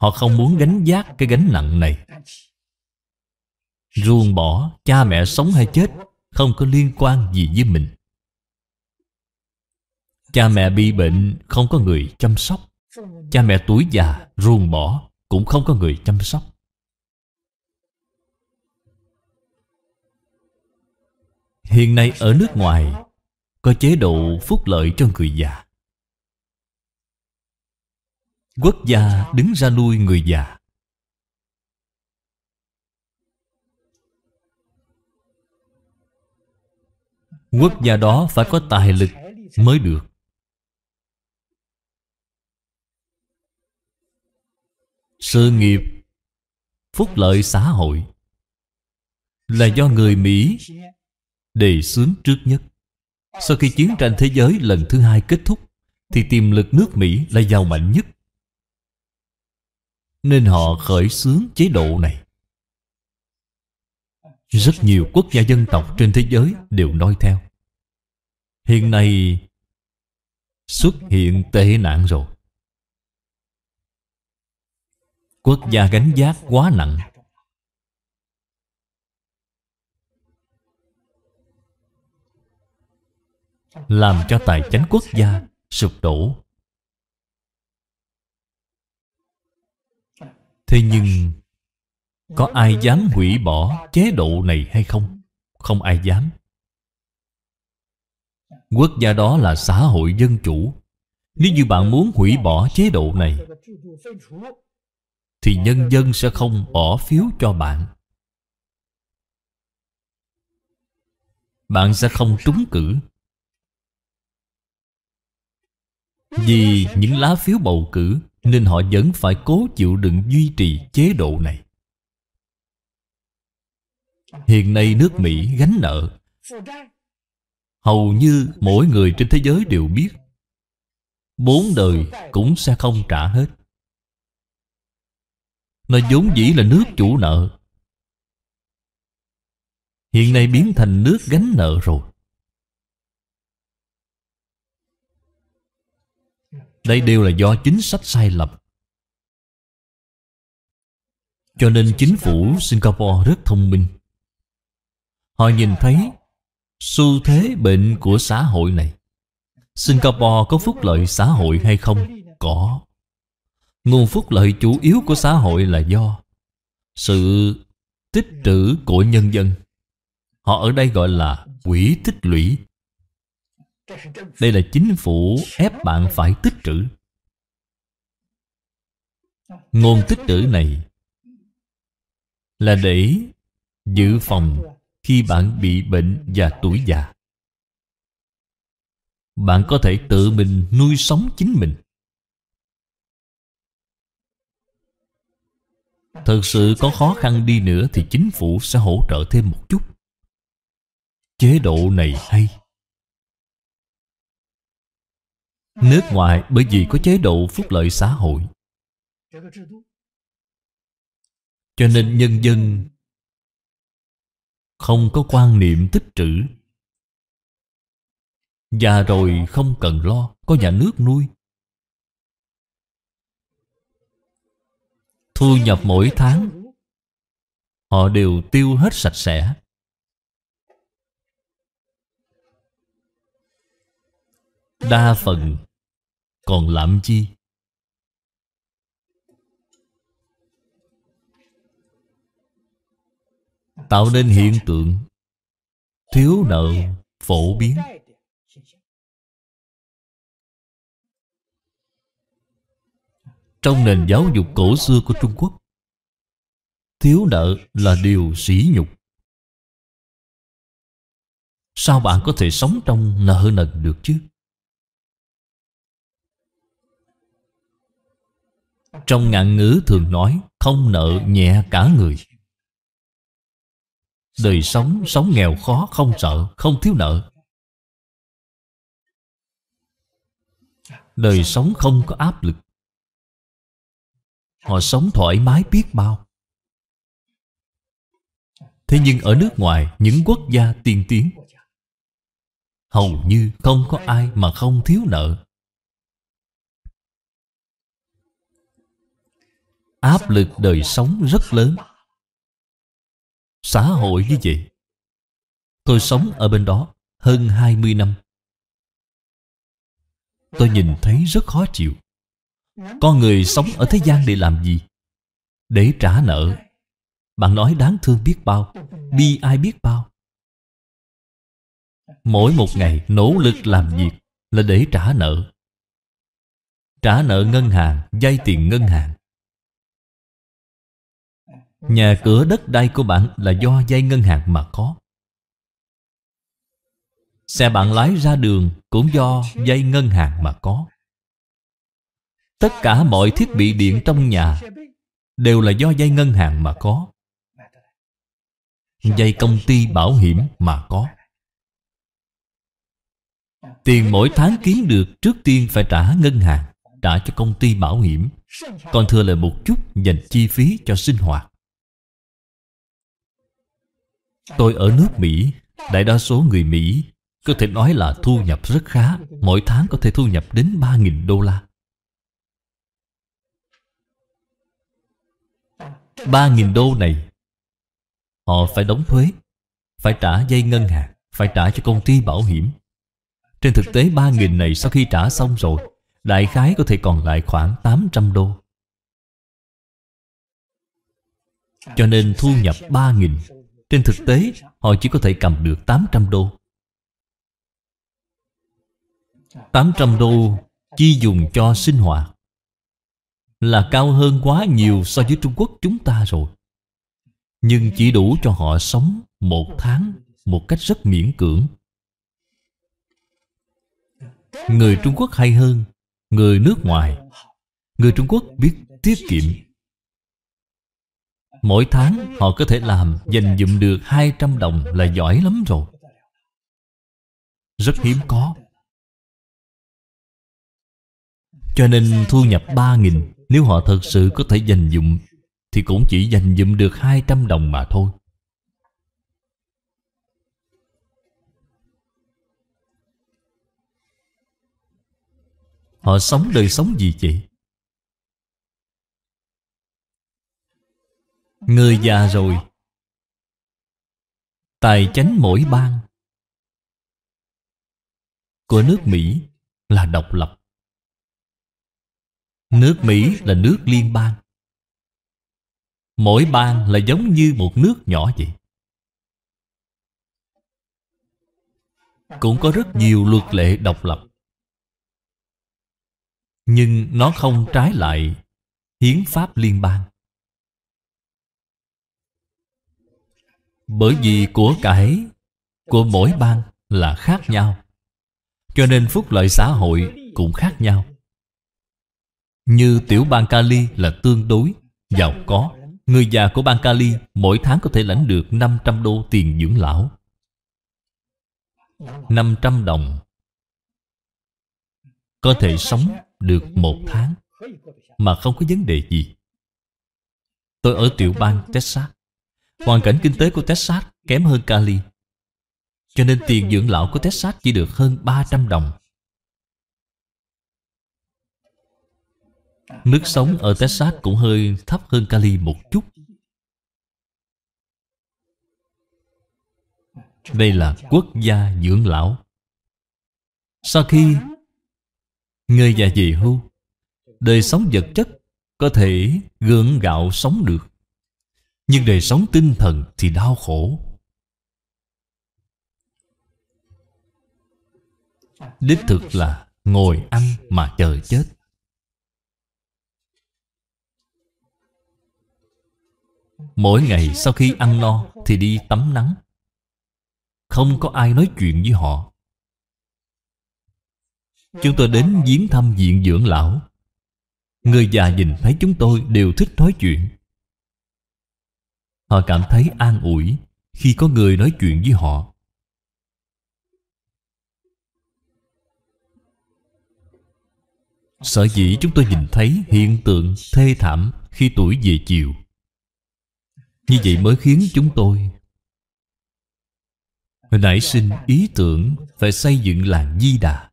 Họ không muốn gánh giác cái gánh nặng này Ruồng bỏ cha mẹ sống hay chết Không có liên quan gì với mình Cha mẹ bị bệnh không có người chăm sóc Cha mẹ tuổi già, ruồng bỏ Cũng không có người chăm sóc Hiện nay ở nước ngoài Có chế độ phúc lợi cho người già Quốc gia đứng ra nuôi người già Quốc gia đó phải có tài lực mới được Sự nghiệp Phúc lợi xã hội Là do người Mỹ đề xướng trước nhất Sau khi chiến tranh thế giới lần thứ hai kết thúc Thì tiềm lực nước Mỹ là giàu mạnh nhất Nên họ khởi xướng chế độ này Rất nhiều quốc gia dân tộc trên thế giới đều nói theo Hiện nay xuất hiện tệ nạn rồi Quốc gia gánh giác quá nặng Làm cho tài chánh quốc gia sụp đổ Thế nhưng Có ai dám hủy bỏ chế độ này hay không? Không ai dám Quốc gia đó là xã hội dân chủ Nếu như bạn muốn hủy bỏ chế độ này thì nhân dân sẽ không bỏ phiếu cho bạn bạn sẽ không trúng cử vì những lá phiếu bầu cử nên họ vẫn phải cố chịu đựng duy trì chế độ này hiện nay nước mỹ gánh nợ hầu như mỗi người trên thế giới đều biết bốn đời cũng sẽ không trả hết nó vốn dĩ là nước chủ nợ Hiện nay biến thành nước gánh nợ rồi Đây đều là do chính sách sai lầm Cho nên chính phủ Singapore rất thông minh Họ nhìn thấy xu thế bệnh của xã hội này Singapore có phúc lợi xã hội hay không? Có Nguồn phúc lợi chủ yếu của xã hội là do Sự tích trữ của nhân dân Họ ở đây gọi là quỹ tích lũy Đây là chính phủ ép bạn phải tích trữ Nguồn tích trữ này Là để dự phòng khi bạn bị bệnh và tuổi già bạn có thể tự mình nuôi sống chính mình Thật sự có khó khăn đi nữa Thì chính phủ sẽ hỗ trợ thêm một chút Chế độ này hay Nước ngoài bởi vì có chế độ phúc lợi xã hội Cho nên nhân dân Không có quan niệm tích trữ Già rồi không cần lo Có nhà nước nuôi Thu nhập mỗi tháng Họ đều tiêu hết sạch sẽ Đa phần Còn làm chi Tạo nên hiện tượng Thiếu nợ phổ biến Trong nền giáo dục cổ xưa của Trung Quốc Thiếu nợ là điều sỉ nhục Sao bạn có thể sống trong nợ nần được chứ? Trong ngạn ngữ thường nói Không nợ nhẹ cả người Đời sống, sống nghèo khó, không sợ, không thiếu nợ Đời sống không có áp lực họ sống thoải mái biết bao thế nhưng ở nước ngoài những quốc gia tiên tiến hầu như không có ai mà không thiếu nợ áp lực đời sống rất lớn xã hội như vậy tôi sống ở bên đó hơn 20 năm tôi nhìn thấy rất khó chịu con người sống ở thế gian để làm gì? Để trả nợ Bạn nói đáng thương biết bao Bi ai biết bao Mỗi một ngày nỗ lực làm việc Là để trả nợ Trả nợ ngân hàng Vay tiền ngân hàng Nhà cửa đất đai của bạn Là do vay ngân hàng mà có Xe bạn lái ra đường Cũng do vay ngân hàng mà có Tất cả mọi thiết bị điện trong nhà Đều là do dây ngân hàng mà có Dây công ty bảo hiểm mà có Tiền mỗi tháng kiếm được Trước tiên phải trả ngân hàng Trả cho công ty bảo hiểm Còn thừa lại một chút dành chi phí cho sinh hoạt Tôi ở nước Mỹ Đại đa số người Mỹ Có thể nói là thu nhập rất khá Mỗi tháng có thể thu nhập đến 3.000 đô la ba nghìn đô này Họ phải đóng thuế Phải trả dây ngân hàng Phải trả cho công ty bảo hiểm Trên thực tế ba nghìn này sau khi trả xong rồi Đại khái có thể còn lại khoảng tám trăm đô Cho nên thu nhập ba nghìn, Trên thực tế họ chỉ có thể cầm được tám trăm đô Tám trăm đô chi dùng cho sinh hoạt là cao hơn quá nhiều so với Trung Quốc chúng ta rồi. Nhưng chỉ đủ cho họ sống một tháng một cách rất miễn cưỡng. Người Trung Quốc hay hơn người nước ngoài. Người Trung Quốc biết tiết kiệm. Mỗi tháng họ có thể làm dành dụm được 200 đồng là giỏi lắm rồi. Rất hiếm có. Cho nên thu nhập 3.000 nếu họ thật sự có thể dành dụm Thì cũng chỉ dành dụm được 200 đồng mà thôi Họ sống đời sống gì chị? Người già rồi Tài chánh mỗi bang Của nước Mỹ là độc lập Nước Mỹ là nước liên bang Mỗi bang là giống như một nước nhỏ vậy Cũng có rất nhiều luật lệ độc lập Nhưng nó không trái lại Hiến pháp liên bang Bởi vì của cải của mỗi bang là khác nhau Cho nên phúc lợi xã hội cũng khác nhau như tiểu bang Kali là tương đối Giàu có Người già của bang Kali mỗi tháng có thể lãnh được 500 đô tiền dưỡng lão 500 đồng Có thể sống được một tháng Mà không có vấn đề gì Tôi ở tiểu bang Texas Hoàn cảnh kinh tế của Texas kém hơn Cali Cho nên tiền dưỡng lão của Texas chỉ được hơn 300 đồng Nước sống ở Texas cũng hơi thấp hơn Cali một chút Đây là quốc gia dưỡng lão Sau khi Người già dị hưu Đời sống vật chất Có thể gượng gạo sống được Nhưng đời sống tinh thần thì đau khổ Đích thực là ngồi ăn mà chờ chết Mỗi ngày sau khi ăn no Thì đi tắm nắng Không có ai nói chuyện với họ Chúng tôi đến viếng thăm viện dưỡng lão Người già nhìn thấy chúng tôi đều thích nói chuyện Họ cảm thấy an ủi Khi có người nói chuyện với họ Sở dĩ chúng tôi nhìn thấy hiện tượng thê thảm khi tuổi về chiều như vậy mới khiến chúng tôi Nảy sinh ý tưởng Phải xây dựng làng Di Đà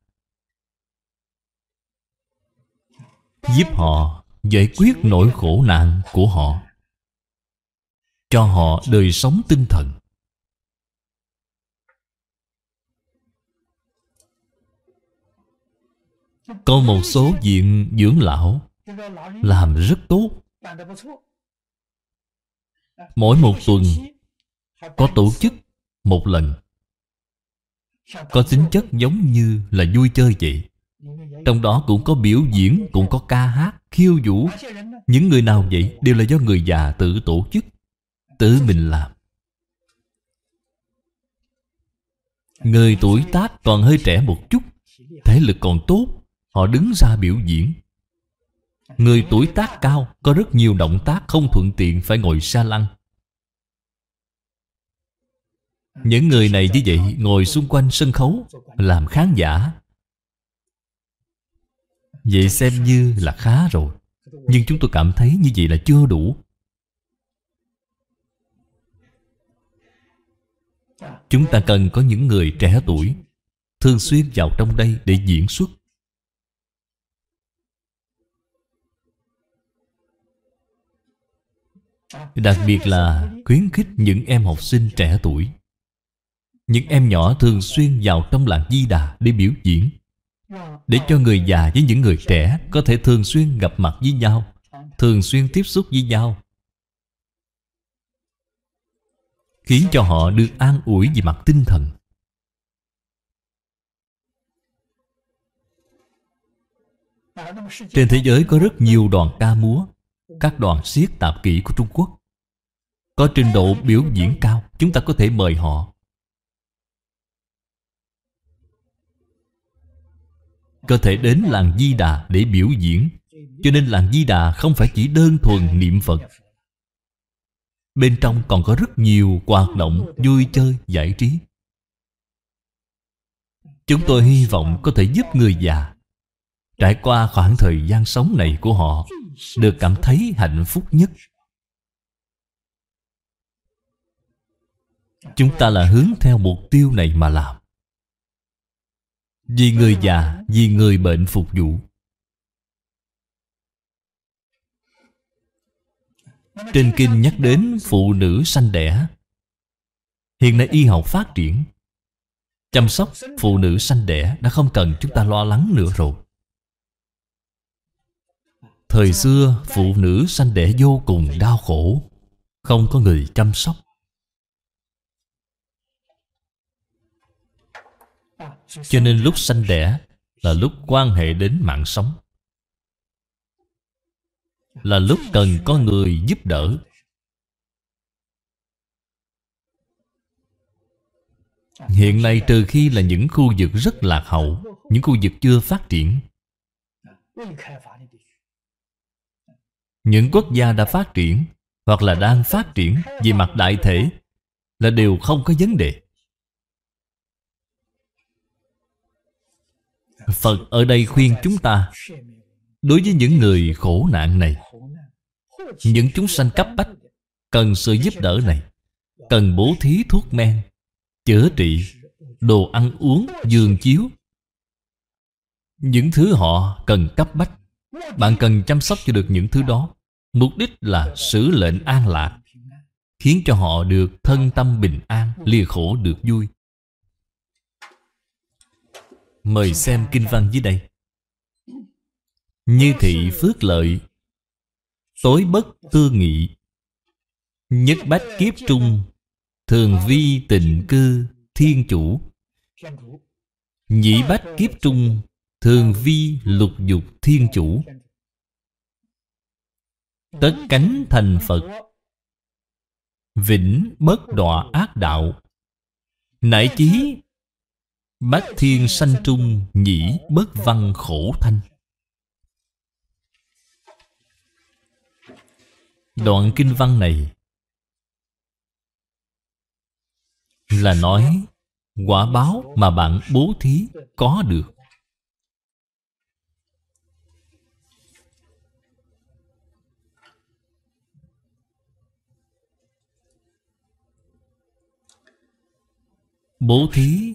Giúp họ giải quyết nỗi khổ nạn của họ Cho họ đời sống tinh thần Có một số diện dưỡng lão Làm rất tốt mỗi một tuần có tổ chức một lần có tính chất giống như là vui chơi vậy trong đó cũng có biểu diễn cũng có ca hát khiêu vũ những người nào vậy đều là do người già tự tổ chức tự mình làm người tuổi tác còn hơi trẻ một chút thể lực còn tốt họ đứng ra biểu diễn Người tuổi tác cao có rất nhiều động tác không thuận tiện phải ngồi xa lăng Những người này như vậy ngồi xung quanh sân khấu Làm khán giả Vậy xem như là khá rồi Nhưng chúng tôi cảm thấy như vậy là chưa đủ Chúng ta cần có những người trẻ tuổi Thường xuyên vào trong đây để diễn xuất Đặc biệt là khuyến khích những em học sinh trẻ tuổi Những em nhỏ thường xuyên vào trong làng Di Đà để biểu diễn Để cho người già với những người trẻ có thể thường xuyên gặp mặt với nhau Thường xuyên tiếp xúc với nhau Khiến cho họ được an ủi về mặt tinh thần Trên thế giới có rất nhiều đoàn ca múa các đoàn siết tạp kỹ của Trung Quốc. Có trình độ biểu diễn cao, chúng ta có thể mời họ. Có thể đến làng Di Đà để biểu diễn. Cho nên làng Di Đà không phải chỉ đơn thuần niệm Phật. Bên trong còn có rất nhiều hoạt động vui chơi, giải trí. Chúng tôi hy vọng có thể giúp người già Trải qua khoảng thời gian sống này của họ được cảm thấy hạnh phúc nhất chúng ta là hướng theo mục tiêu này mà làm vì người già vì người bệnh phục vụ trên kinh nhắc đến phụ nữ sanh đẻ hiện nay y học phát triển chăm sóc phụ nữ sanh đẻ đã không cần chúng ta lo lắng nữa rồi Thời xưa phụ nữ sanh đẻ vô cùng đau khổ Không có người chăm sóc Cho nên lúc sanh đẻ Là lúc quan hệ đến mạng sống Là lúc cần có người giúp đỡ Hiện nay trừ khi là những khu vực rất lạc hậu Những khu vực chưa phát triển những quốc gia đã phát triển hoặc là đang phát triển về mặt đại thể là đều không có vấn đề. Phật ở đây khuyên chúng ta đối với những người khổ nạn này những chúng sanh cấp bách cần sự giúp đỡ này cần bố thí thuốc men chữa trị đồ ăn uống giường chiếu những thứ họ cần cấp bách bạn cần chăm sóc cho được những thứ đó Mục đích là xử lệnh an lạc Khiến cho họ được thân tâm bình an Lìa khổ được vui Mời xem kinh văn dưới đây Như thị phước lợi Tối bất tư nghị Nhất bách kiếp trung Thường vi tình cư thiên chủ Nhị bách kiếp trung Thường vi lục dục thiên chủ Tất cánh thành Phật Vĩnh bất đọa ác đạo Nại chí Bách thiên sanh trung nhĩ bất văn khổ thanh Đoạn kinh văn này Là nói Quả báo mà bạn bố thí có được Bố thí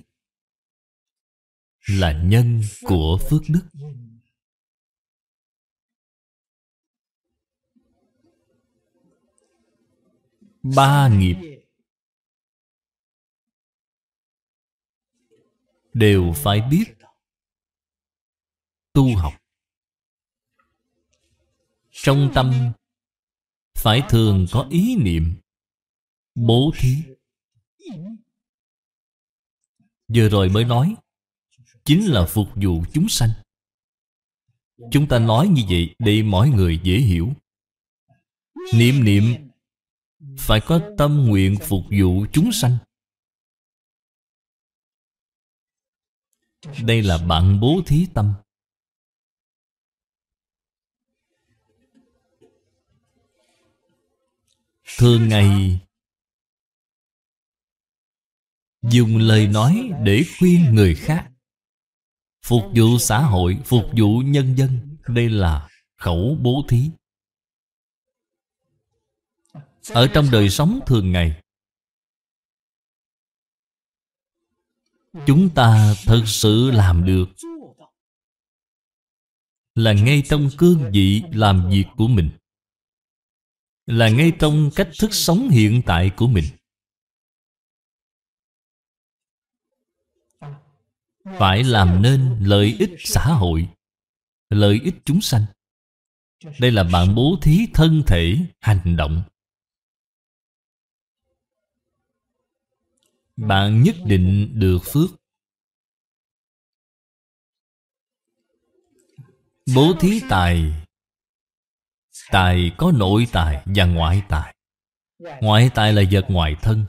là nhân của phước đức ba nghiệp đều phải biết tu học trong tâm phải thường có ý niệm bố thí Vừa rồi mới nói Chính là phục vụ chúng sanh Chúng ta nói như vậy để mọi người dễ hiểu Niệm niệm Phải có tâm nguyện phục vụ chúng sanh Đây là bạn bố thí tâm Thường ngày dùng lời nói để khuyên người khác phục vụ xã hội phục vụ nhân dân đây là khẩu bố thí ở trong đời sống thường ngày chúng ta thật sự làm được là ngay trong cương vị làm việc của mình là ngay trong cách thức sống hiện tại của mình phải làm nên lợi ích xã hội lợi ích chúng sanh đây là bạn bố thí thân thể hành động bạn nhất định được phước bố thí tài tài có nội tài và ngoại tài ngoại tài là vật ngoài thân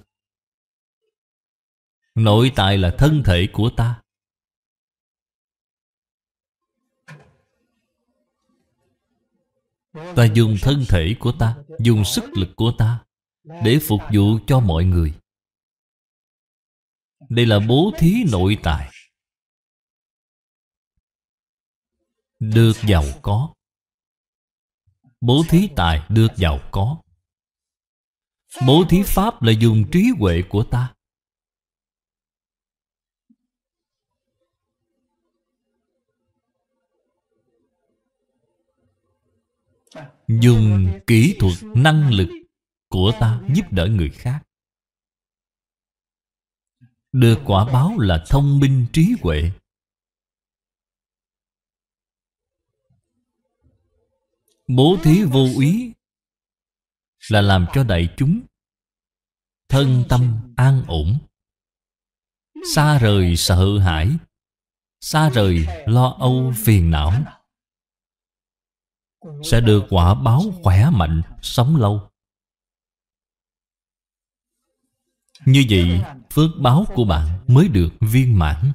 nội tài là thân thể của ta Ta dùng thân thể của ta Dùng sức lực của ta Để phục vụ cho mọi người Đây là bố thí nội tài, Được giàu có Bố thí tài được giàu có Bố thí pháp là dùng trí huệ của ta dùng kỹ thuật năng lực của ta giúp đỡ người khác được quả báo là thông minh trí huệ bố thí vô ý là làm cho đại chúng thân tâm an ổn xa rời sợ hãi xa rời lo âu phiền não sẽ được quả báo khỏe mạnh sống lâu như vậy phước báo của bạn mới được viên mãn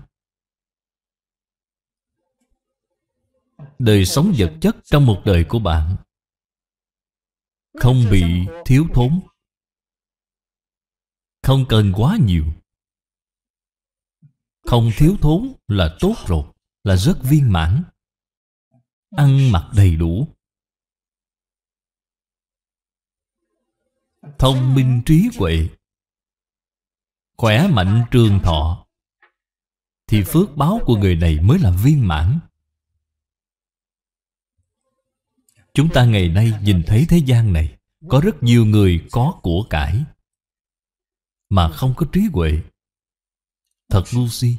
đời sống vật chất trong một đời của bạn không bị thiếu thốn không cần quá nhiều không thiếu thốn là tốt rồi là rất viên mãn ăn mặc đầy đủ Thông minh trí huệ Khỏe mạnh trường thọ Thì phước báo của người này mới là viên mãn Chúng ta ngày nay nhìn thấy thế gian này Có rất nhiều người có của cải Mà không có trí huệ Thật ngu si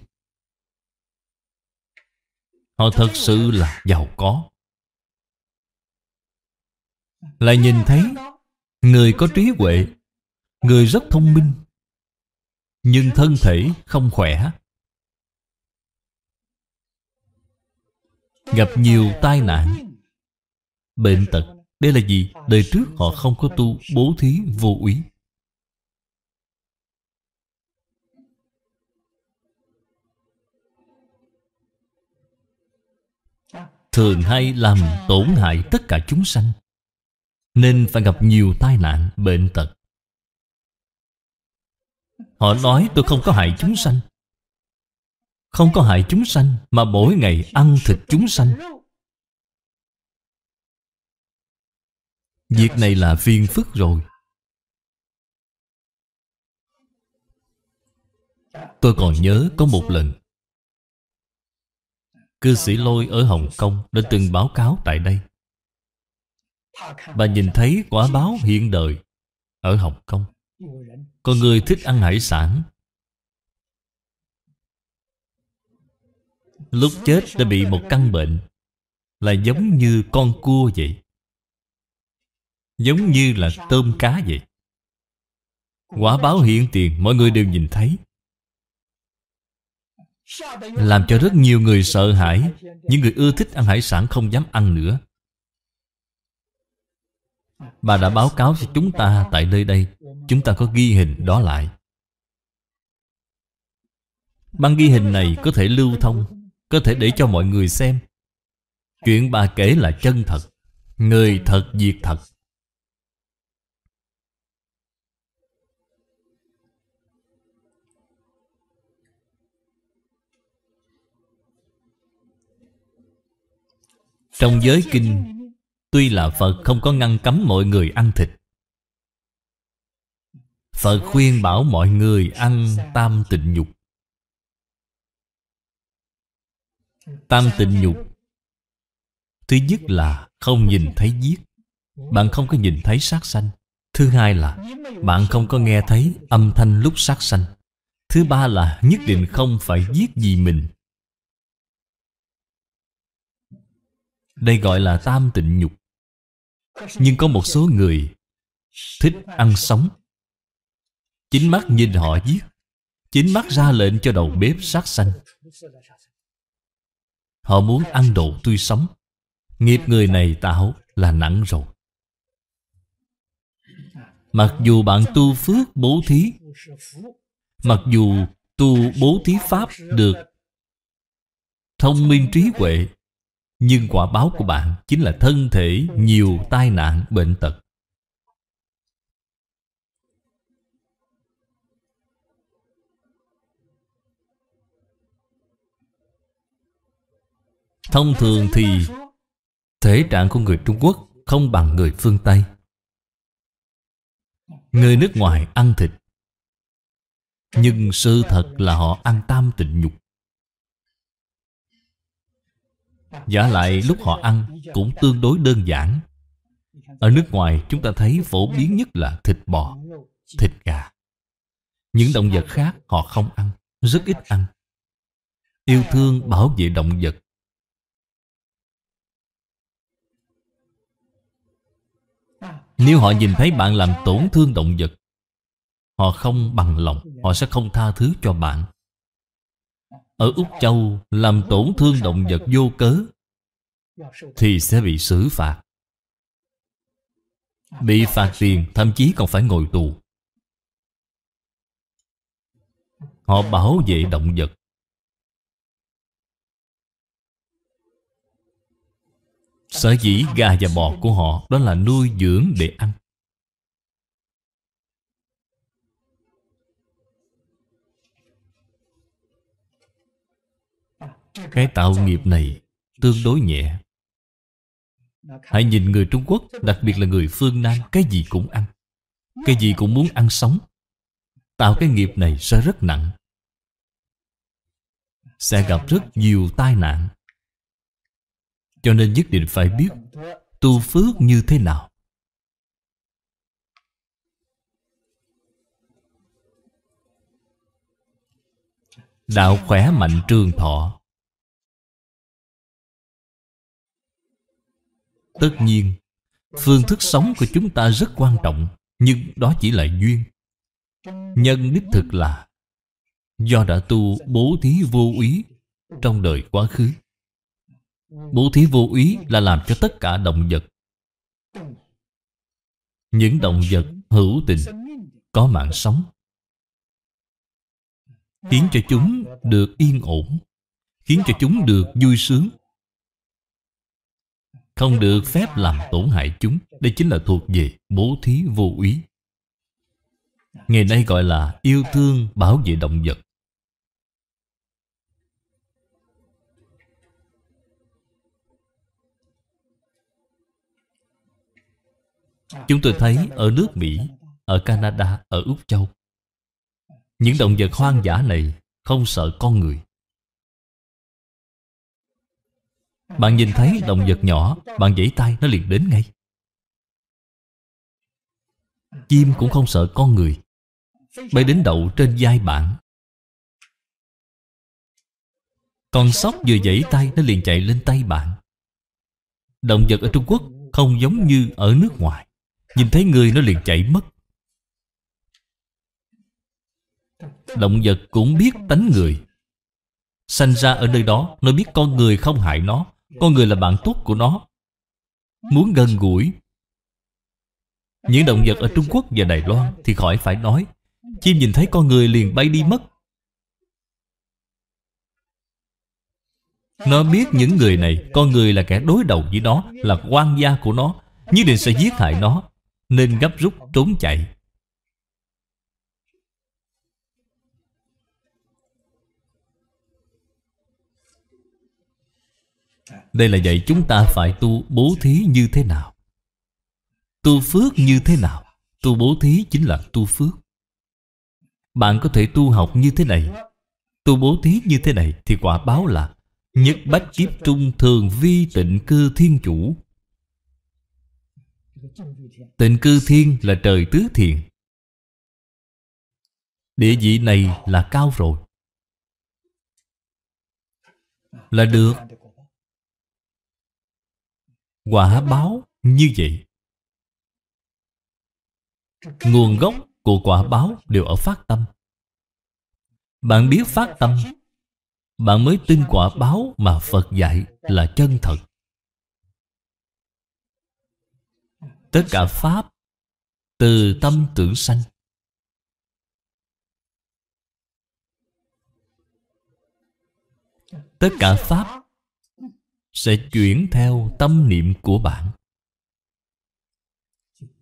Họ thật sự là giàu có Lại nhìn thấy Người có trí huệ Người rất thông minh Nhưng thân thể không khỏe Gặp nhiều tai nạn Bệnh tật Đây là gì? Đời trước họ không có tu bố thí vô úy Thường hay làm tổn hại tất cả chúng sanh nên phải gặp nhiều tai nạn, bệnh tật. Họ nói tôi không có hại chúng sanh. Không có hại chúng sanh mà mỗi ngày ăn thịt chúng sanh. Việc này là phiền phức rồi. Tôi còn nhớ có một lần Cư sĩ Lôi ở Hồng Kông đã từng báo cáo tại đây Bà nhìn thấy quả báo hiện đời Ở Hồng Kông Có người thích ăn hải sản Lúc chết đã bị một căn bệnh Là giống như con cua vậy Giống như là tôm cá vậy Quả báo hiện tiền mọi người đều nhìn thấy Làm cho rất nhiều người sợ hãi Những người ưa thích ăn hải sản không dám ăn nữa Bà đã báo cáo cho chúng ta tại nơi đây Chúng ta có ghi hình đó lại Băng ghi hình này có thể lưu thông Có thể để cho mọi người xem Chuyện bà kể là chân thật Người thật việc thật Trong giới kinh Tuy là Phật không có ngăn cấm mọi người ăn thịt Phật khuyên bảo mọi người ăn tam tịnh nhục Tam tịnh nhục Thứ nhất là không nhìn thấy giết Bạn không có nhìn thấy sát sanh Thứ hai là bạn không có nghe thấy âm thanh lúc sát sanh Thứ ba là nhất định không phải giết gì mình Đây gọi là tam tịnh nhục nhưng có một số người thích ăn sống chính mắt nhìn họ giết chính mắt ra lệnh cho đầu bếp sát sanh họ muốn ăn đồ tươi sống nghiệp người này tạo là nặng rồi mặc dù bạn tu phước bố thí mặc dù tu bố thí pháp được thông minh trí huệ nhưng quả báo của bạn chính là thân thể nhiều tai nạn bệnh tật Thông thường thì Thể trạng của người Trung Quốc không bằng người phương Tây Người nước ngoài ăn thịt Nhưng sự thật là họ ăn tam tịnh nhục Giả lại lúc họ ăn cũng tương đối đơn giản Ở nước ngoài chúng ta thấy phổ biến nhất là thịt bò, thịt gà Những động vật khác họ không ăn, rất ít ăn Yêu thương bảo vệ động vật Nếu họ nhìn thấy bạn làm tổn thương động vật Họ không bằng lòng Họ sẽ không tha thứ cho bạn ở Úc Châu làm tổn thương động vật vô cớ thì sẽ bị xử phạt. Bị phạt tiền thậm chí còn phải ngồi tù. Họ bảo vệ động vật. Sở dĩ gà và bò của họ đó là nuôi dưỡng để ăn. Cái tạo nghiệp này tương đối nhẹ Hãy nhìn người Trung Quốc Đặc biệt là người phương Nam Cái gì cũng ăn Cái gì cũng muốn ăn sống Tạo cái nghiệp này sẽ rất nặng Sẽ gặp rất nhiều tai nạn Cho nên nhất định phải biết Tu phước như thế nào Đạo khỏe mạnh trường thọ Tất nhiên, phương thức sống của chúng ta rất quan trọng Nhưng đó chỉ là duyên Nhân đích thực là Do đã tu bố thí vô ý Trong đời quá khứ Bố thí vô ý là làm cho tất cả động vật Những động vật hữu tình Có mạng sống Khiến cho chúng được yên ổn Khiến cho chúng được vui sướng không được phép làm tổn hại chúng Đây chính là thuộc về bố thí vô ý Ngày nay gọi là yêu thương bảo vệ động vật Chúng tôi thấy ở nước Mỹ, ở Canada, ở Úc Châu Những động vật hoang dã này không sợ con người Bạn nhìn thấy động vật nhỏ Bạn dãy tay nó liền đến ngay Chim cũng không sợ con người Bay đến đậu trên vai bạn Con sóc vừa dãy tay Nó liền chạy lên tay bạn Động vật ở Trung Quốc Không giống như ở nước ngoài Nhìn thấy người nó liền chạy mất Động vật cũng biết tánh người Sanh ra ở nơi đó Nó biết con người không hại nó con người là bạn tốt của nó Muốn gần gũi Những động vật ở Trung Quốc và Đài Loan Thì khỏi phải nói Chim nhìn thấy con người liền bay đi mất Nó biết những người này Con người là kẻ đối đầu với nó Là quan gia của nó Nhất định sẽ giết hại nó Nên gấp rút trốn chạy Đây là dạy chúng ta phải tu bố thí như thế nào Tu phước như thế nào Tu bố thí chính là tu phước Bạn có thể tu học như thế này Tu bố thí như thế này Thì quả báo là Nhất bách kiếp trung thường vi tịnh cư thiên chủ Tịnh cư thiên là trời tứ thiền Địa vị này là cao rồi Là được quả báo như vậy nguồn gốc của quả báo đều ở phát tâm bạn biết phát tâm bạn mới tin quả báo mà phật dạy là chân thật tất cả pháp từ tâm tưởng sanh tất cả pháp sẽ chuyển theo tâm niệm của bạn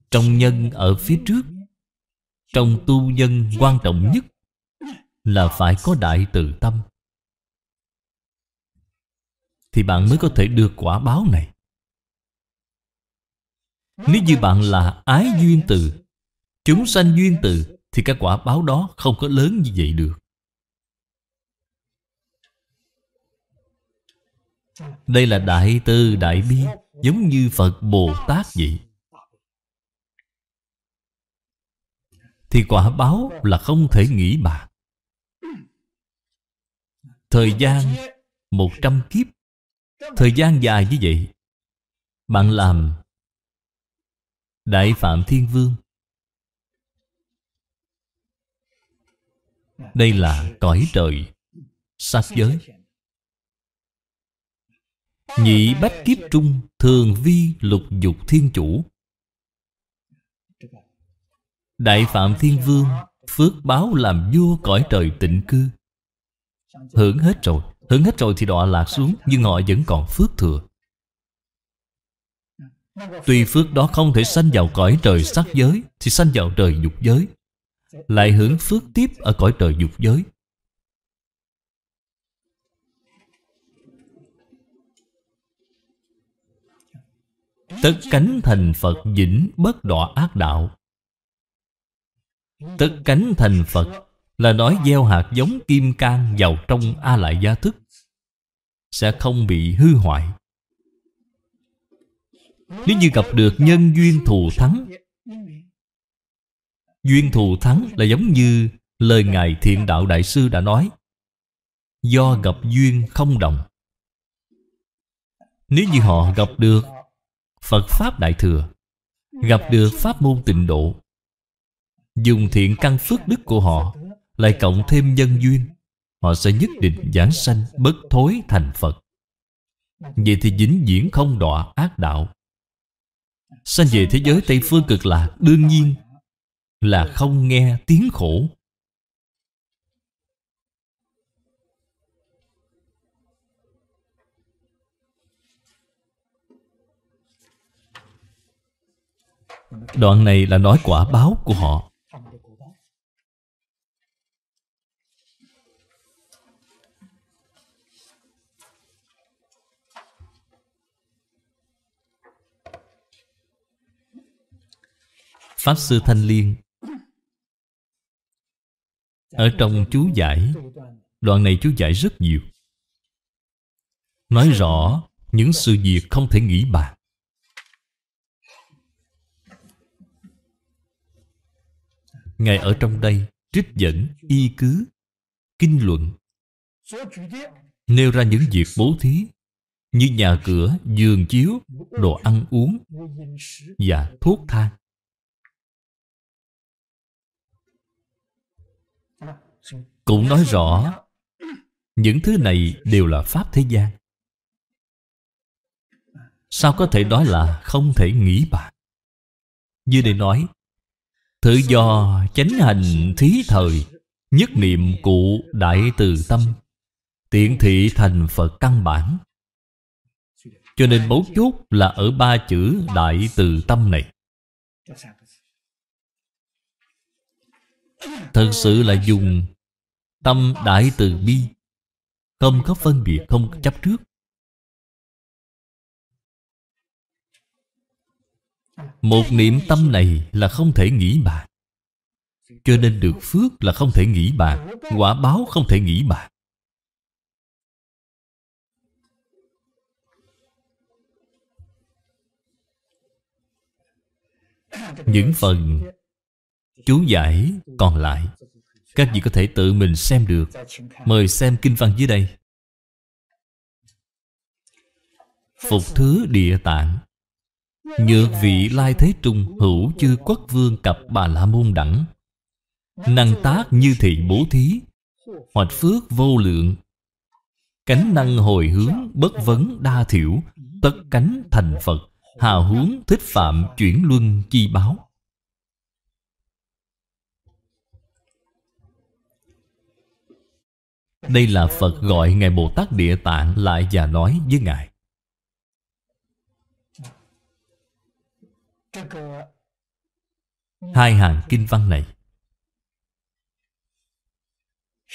trong nhân ở phía trước trong tu nhân quan trọng nhất là phải có đại từ tâm thì bạn mới có thể được quả báo này nếu như bạn là ái duyên từ chúng sanh duyên từ thì các quả báo đó không có lớn như vậy được Đây là Đại Tư Đại Bi Giống như Phật Bồ Tát vậy Thì quả báo là không thể nghĩ bạc Thời gian một trăm kiếp Thời gian dài như vậy Bạn làm Đại Phạm Thiên Vương Đây là cõi trời sát giới Nhị bách kiếp trung Thường vi lục dục thiên chủ Đại Phạm Thiên Vương Phước báo làm vua cõi trời tịnh cư Hưởng hết rồi Hưởng hết rồi thì đọa lạc xuống Nhưng họ vẫn còn phước thừa Tuy phước đó không thể sanh vào cõi trời sắc giới Thì sanh vào trời dục giới Lại hưởng phước tiếp ở cõi trời dục giới Tất cánh thành Phật vĩnh bất đọa ác đạo Tất cánh thành Phật Là nói gieo hạt giống kim cang vào trong A Lại Gia Thức Sẽ không bị hư hoại Nếu như gặp được nhân duyên thù thắng Duyên thù thắng là giống như lời Ngài Thiện Đạo Đại Sư đã nói Do gặp duyên không đồng Nếu như họ gặp được Phật Pháp Đại Thừa Gặp được Pháp môn tịnh độ Dùng thiện căn phước đức của họ Lại cộng thêm nhân duyên Họ sẽ nhất định giảng sanh bất thối thành Phật Vậy thì dính diễn không đọa ác đạo Sanh về thế giới Tây Phương cực lạc Đương nhiên là không nghe tiếng khổ Đoạn này là nói quả báo của họ Pháp Sư Thanh Liên Ở trong chú giải Đoạn này chú giải rất nhiều Nói rõ những sự việc không thể nghĩ bàn Ngài ở trong đây trích dẫn y cứ kinh luận nêu ra những việc bố thí như nhà cửa, giường chiếu, đồ ăn uống và thuốc thang. Cũng nói rõ những thứ này đều là pháp thế gian. Sao có thể nói là không thể nghĩ bàn? Như đây nói Thử do chánh hành thí thời Nhất niệm cụ đại từ tâm Tiện thị thành Phật căn bản Cho nên bấu chốt là ở ba chữ đại từ tâm này Thật sự là dùng tâm đại từ bi Không có phân biệt, không chấp trước Một niệm tâm này là không thể nghĩ bàn Cho nên được phước là không thể nghĩ bàn Quả báo không thể nghĩ bàn Những phần chú giải còn lại Các vị có thể tự mình xem được Mời xem kinh văn dưới đây Phục thứ địa tạng Nhược vị lai thế trung hữu chư quốc vương cặp bà la môn đẳng Năng tác như thị bố thí Hoạch phước vô lượng Cánh năng hồi hướng bất vấn đa thiểu Tất cánh thành Phật Hà huống thích phạm chuyển luân chi báo Đây là Phật gọi Ngài Bồ Tát Địa Tạng lại và nói với Ngài Hai hàng kinh văn này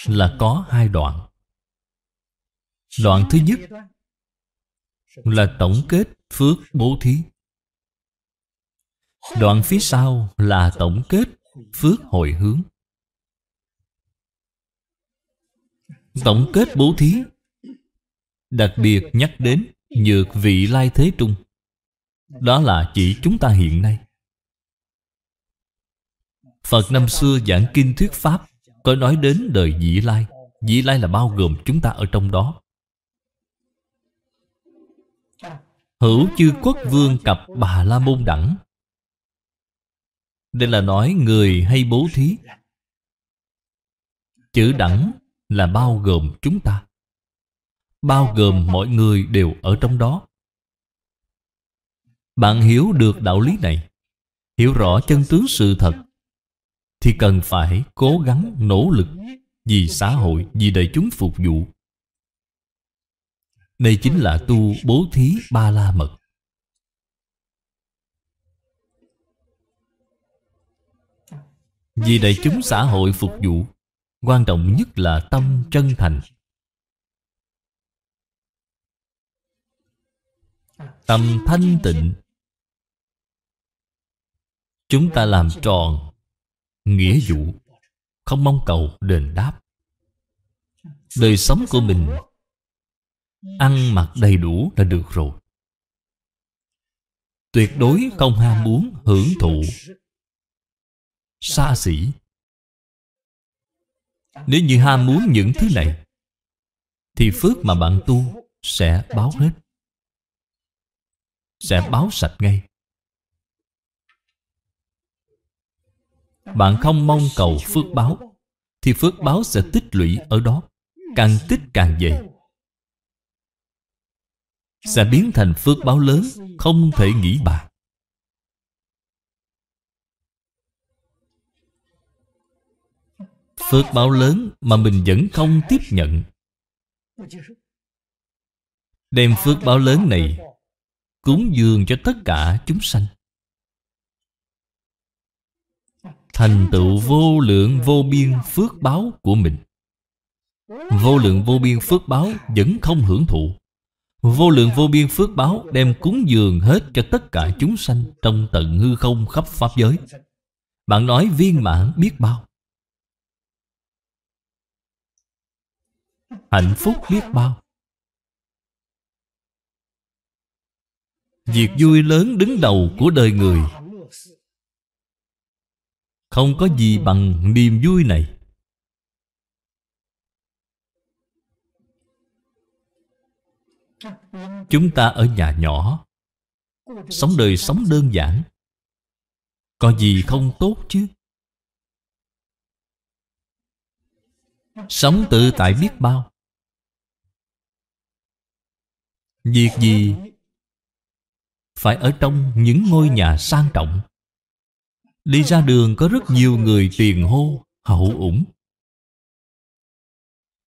là có hai đoạn. Đoạn thứ nhất là tổng kết phước bố thí. Đoạn phía sau là tổng kết phước hồi hướng. Tổng kết bố thí đặc biệt nhắc đến nhược vị lai thế trung đó là chỉ chúng ta hiện nay phật năm xưa giảng kinh thuyết pháp có nói đến đời vị lai vị lai là bao gồm chúng ta ở trong đó hữu chư quốc vương cặp bà la môn đẳng đây là nói người hay bố thí chữ đẳng là bao gồm chúng ta bao gồm mọi người đều ở trong đó bạn hiểu được đạo lý này Hiểu rõ chân tướng sự thật Thì cần phải cố gắng nỗ lực Vì xã hội, vì đại chúng phục vụ Đây chính là tu bố thí ba la mật Vì đại chúng xã hội phục vụ Quan trọng nhất là tâm chân thành Tâm thanh tịnh Chúng ta làm tròn Nghĩa vụ Không mong cầu đền đáp Đời sống của mình Ăn mặc đầy đủ là được rồi Tuyệt đối không ham muốn hưởng thụ Xa xỉ Nếu như ham muốn những thứ này Thì phước mà bạn tu sẽ báo hết Sẽ báo sạch ngay Bạn không mong cầu phước báo Thì phước báo sẽ tích lũy ở đó Càng tích càng dày Sẽ biến thành phước báo lớn Không thể nghĩ bàn Phước báo lớn mà mình vẫn không tiếp nhận Đem phước báo lớn này Cúng dường cho tất cả chúng sanh thành tựu vô lượng vô biên phước báo của mình vô lượng vô biên phước báo vẫn không hưởng thụ vô lượng vô biên phước báo đem cúng dường hết cho tất cả chúng sanh trong tận hư không khắp pháp giới bạn nói viên mãn biết bao hạnh phúc biết bao việc vui lớn đứng đầu của đời người không có gì bằng niềm vui này Chúng ta ở nhà nhỏ Sống đời sống đơn giản Có gì không tốt chứ Sống tự tại biết bao Việc gì Phải ở trong những ngôi nhà sang trọng Đi ra đường có rất nhiều người tiền hô Hậu ủng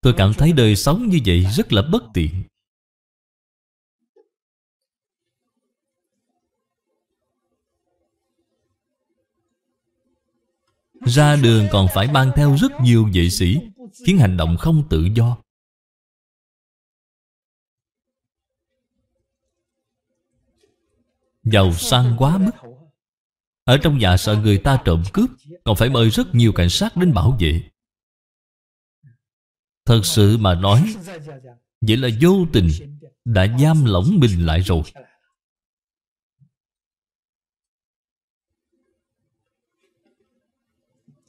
Tôi cảm thấy đời sống như vậy rất là bất tiện Ra đường còn phải mang theo rất nhiều vệ sĩ Khiến hành động không tự do Giàu sang quá mức ở trong nhà sợ người ta trộm cướp Còn phải mời rất nhiều cảnh sát đến bảo vệ Thật sự mà nói Vậy là vô tình Đã giam lỏng mình lại rồi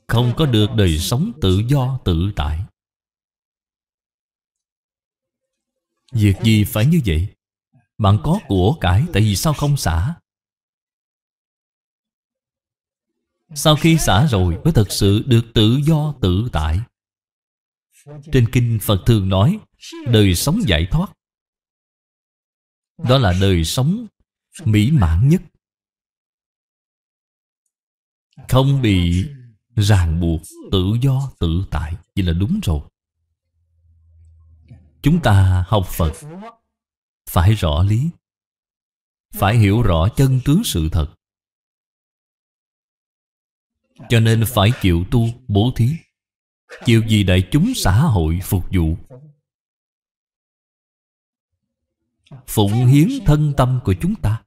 Không có được đời sống tự do tự tại Việc gì phải như vậy Bạn có của cải Tại vì sao không xả Sau khi xả rồi mới thật sự được tự do tự tại Trên kinh Phật thường nói Đời sống giải thoát Đó là đời sống mỹ mãn nhất Không bị ràng buộc tự do tự tại Vậy là đúng rồi Chúng ta học Phật Phải rõ lý Phải hiểu rõ chân tướng sự thật cho nên phải chịu tu bố thí Chịu gì đại chúng xã hội phục vụ Phụng hiến thân tâm của chúng ta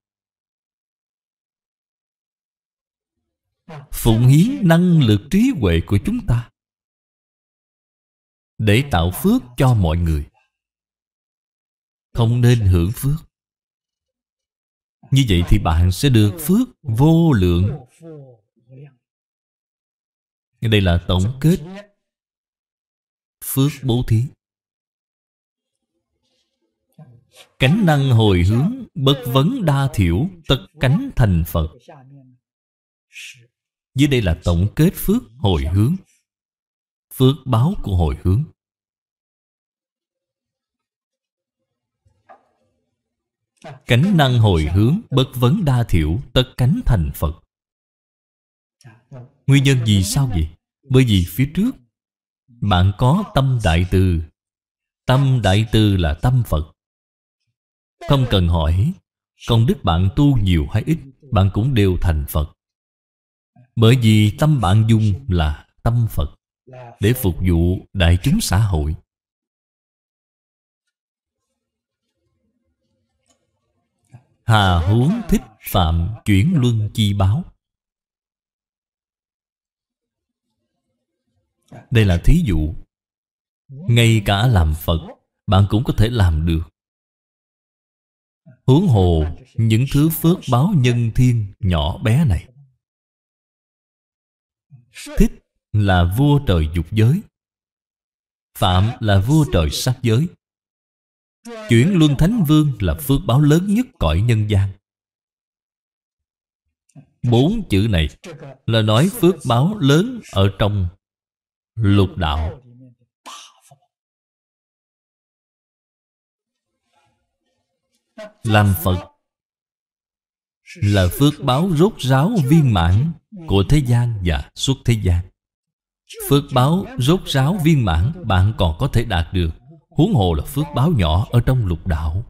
Phụng hiến năng lực trí huệ của chúng ta Để tạo phước cho mọi người Không nên hưởng phước Như vậy thì bạn sẽ được phước vô lượng đây là tổng kết Phước bố thí Cánh năng hồi hướng Bất vấn đa thiểu Tất cánh thành Phật Dưới đây là tổng kết phước hồi hướng Phước báo của hồi hướng Cánh năng hồi hướng Bất vấn đa thiểu Tất cánh thành Phật Nguyên nhân vì sao vậy? Bởi vì phía trước Bạn có tâm đại từ Tâm đại từ là tâm Phật Không cần hỏi Công đức bạn tu nhiều hay ít Bạn cũng đều thành Phật Bởi vì tâm bạn dung là tâm Phật Để phục vụ đại chúng xã hội Hà huống thích phạm chuyển luân chi báo Đây là thí dụ Ngay cả làm Phật Bạn cũng có thể làm được Hướng hồ Những thứ phước báo nhân thiên Nhỏ bé này Thích là vua trời dục giới Phạm là vua trời sắc giới Chuyển luân thánh vương là phước báo lớn nhất cõi nhân gian Bốn chữ này là nói phước báo lớn ở trong lục đạo làm phật là phước báo rốt ráo viên mãn của thế gian và suốt thế gian phước báo rốt ráo viên mãn bạn còn có thể đạt được huống hồ là phước báo nhỏ ở trong lục đạo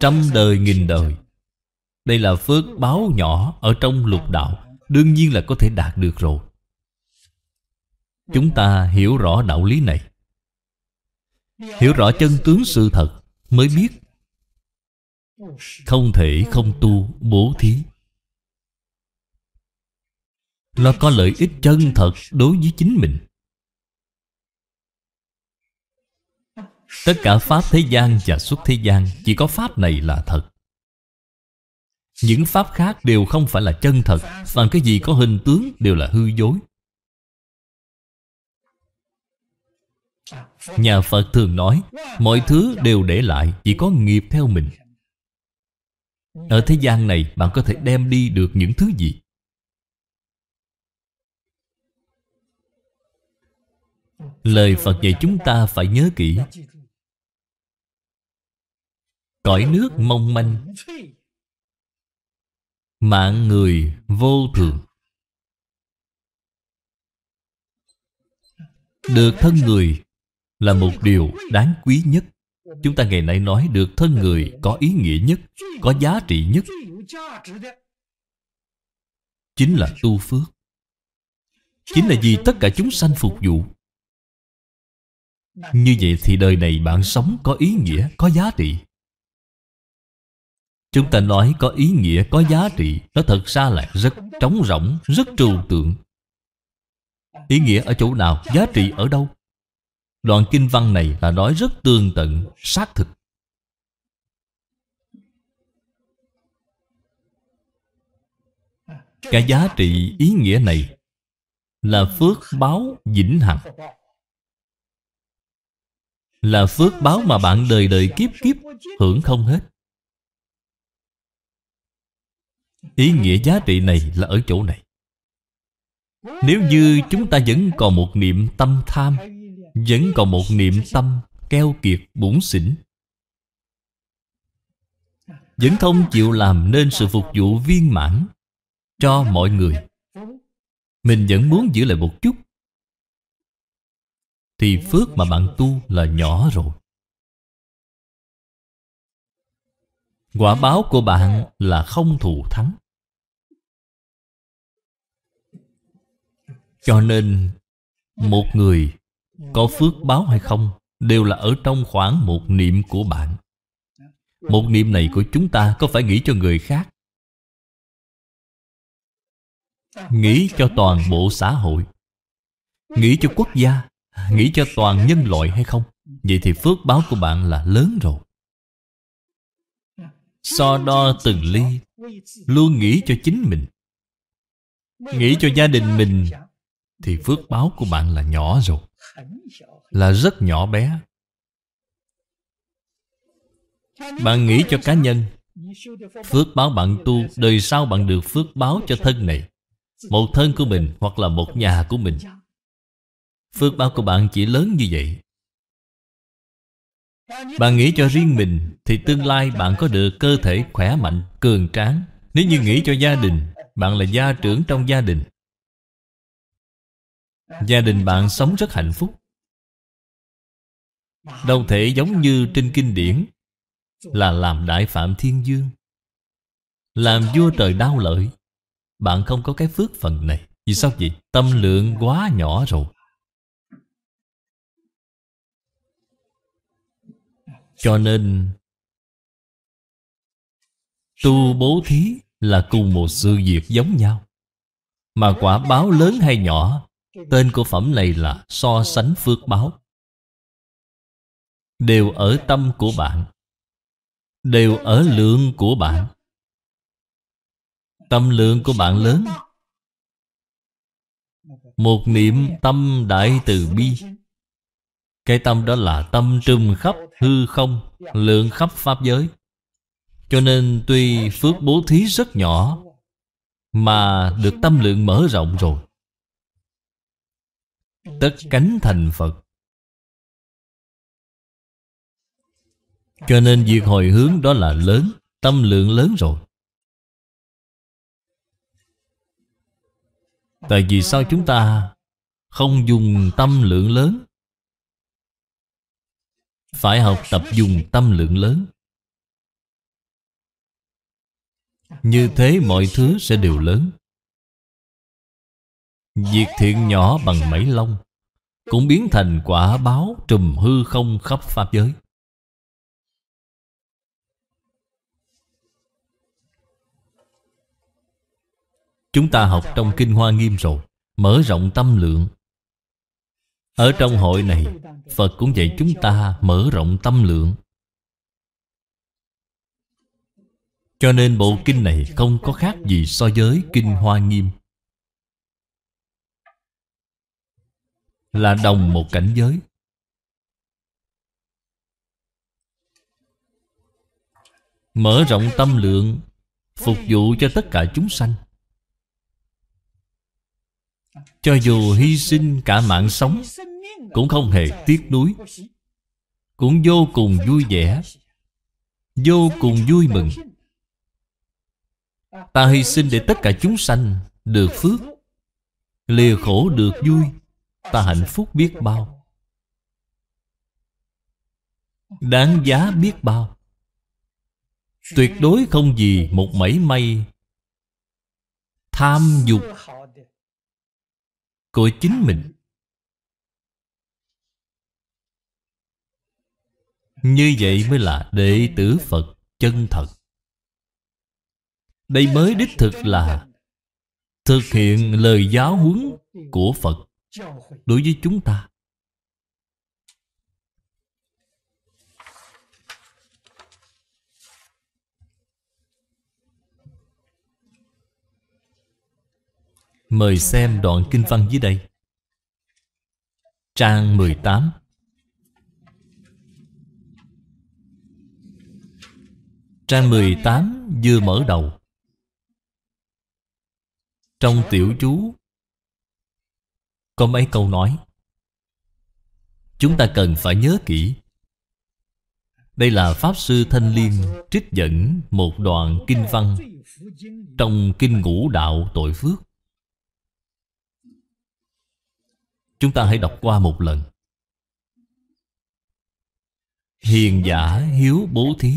trăm đời nghìn đời đây là phước báo nhỏ ở trong lục đạo đương nhiên là có thể đạt được rồi. Chúng ta hiểu rõ đạo lý này. Hiểu rõ chân tướng sự thật mới biết không thể không tu bố thí Nó có lợi ích chân thật đối với chính mình Tất cả Pháp thế gian và xuất thế gian Chỉ có Pháp này là thật những pháp khác đều không phải là chân thật Phàm cái gì có hình tướng đều là hư dối Nhà Phật thường nói Mọi thứ đều để lại Chỉ có nghiệp theo mình Ở thế gian này Bạn có thể đem đi được những thứ gì Lời Phật dạy chúng ta phải nhớ kỹ Cõi nước mong manh Mạng người vô thường Được thân người là một điều đáng quý nhất Chúng ta ngày nay nói được thân người có ý nghĩa nhất Có giá trị nhất Chính là tu phước Chính là vì tất cả chúng sanh phục vụ Như vậy thì đời này bạn sống có ý nghĩa, có giá trị Chúng ta nói có ý nghĩa, có giá trị Nó thật ra là rất trống rỗng, rất trừu tượng Ý nghĩa ở chỗ nào, giá trị ở đâu Đoạn kinh văn này là nói rất tương tận, xác thực Cái giá trị ý nghĩa này Là phước báo vĩnh hằng Là phước báo mà bạn đời đời kiếp kiếp Hưởng không hết Ý nghĩa giá trị này là ở chỗ này Nếu như chúng ta vẫn còn một niệm tâm tham Vẫn còn một niệm tâm keo kiệt bủn xỉn Vẫn không chịu làm nên sự phục vụ viên mãn Cho mọi người Mình vẫn muốn giữ lại một chút Thì phước mà bạn tu là nhỏ rồi Quả báo của bạn là không thù thắng Cho nên Một người có phước báo hay không Đều là ở trong khoảng một niệm của bạn Một niệm này của chúng ta có phải nghĩ cho người khác Nghĩ cho toàn bộ xã hội Nghĩ cho quốc gia Nghĩ cho toàn nhân loại hay không Vậy thì phước báo của bạn là lớn rồi So đo từng ly Luôn nghĩ cho chính mình Nghĩ cho gia đình mình thì phước báo của bạn là nhỏ rồi là rất nhỏ bé bạn nghĩ cho cá nhân Phước báo bạn tu Đời sau bạn được phước báo cho thân này Một thân của mình hoặc là một nhà của mình Phước báo của bạn chỉ lớn như vậy Bạn nghĩ cho riêng mình Thì tương lai bạn có được cơ thể khỏe mạnh, cường tráng Nếu như nghĩ cho gia đình Bạn là gia trưởng trong gia đình Gia đình bạn sống rất hạnh phúc Đâu thể giống như trên kinh điển Là làm đại phạm thiên dương Làm vua trời đau lợi Bạn không có cái phước phần này Vì sao vậy? Tâm lượng quá nhỏ rồi Cho nên Tu bố thí là cùng một sự việc giống nhau Mà quả báo lớn hay nhỏ Tên của phẩm này là So sánh phước báo Đều ở tâm của bạn Đều ở lượng của bạn Tâm lượng của bạn lớn Một niệm tâm đại từ bi Cái tâm đó là tâm trùm khắp hư không Lượng khắp pháp giới Cho nên tuy phước bố thí rất nhỏ Mà được tâm lượng mở rộng rồi tất cánh thành Phật. Cho nên việc hồi hướng đó là lớn, tâm lượng lớn rồi. Tại vì sao chúng ta không dùng tâm lượng lớn? Phải học tập dùng tâm lượng lớn. Như thế mọi thứ sẽ đều lớn. Việc thiện nhỏ bằng mẩy lông Cũng biến thành quả báo trùm hư không khắp Pháp giới Chúng ta học trong Kinh Hoa Nghiêm rồi Mở rộng tâm lượng Ở trong hội này Phật cũng dạy chúng ta mở rộng tâm lượng Cho nên bộ kinh này không có khác gì so với Kinh Hoa Nghiêm là đồng một cảnh giới mở rộng tâm lượng phục vụ cho tất cả chúng sanh cho dù hy sinh cả mạng sống cũng không hề tiếc nuối cũng vô cùng vui vẻ vô cùng vui mừng ta hy sinh để tất cả chúng sanh được phước lìa khổ được vui Ta hạnh phúc biết bao Đáng giá biết bao Tuyệt đối không gì một mảy may Tham dục Của chính mình Như vậy mới là đệ tử Phật chân thật Đây mới đích thực là Thực hiện lời giáo huấn của Phật đối với chúng ta Mời xem đoạn kinh văn dưới đây Trang 18 Trang 18 vừa mở đầu Trong tiểu chú có mấy câu nói Chúng ta cần phải nhớ kỹ Đây là Pháp Sư Thanh Liên trích dẫn một đoạn kinh văn Trong Kinh Ngũ Đạo Tội Phước Chúng ta hãy đọc qua một lần Hiền giả hiếu bố thí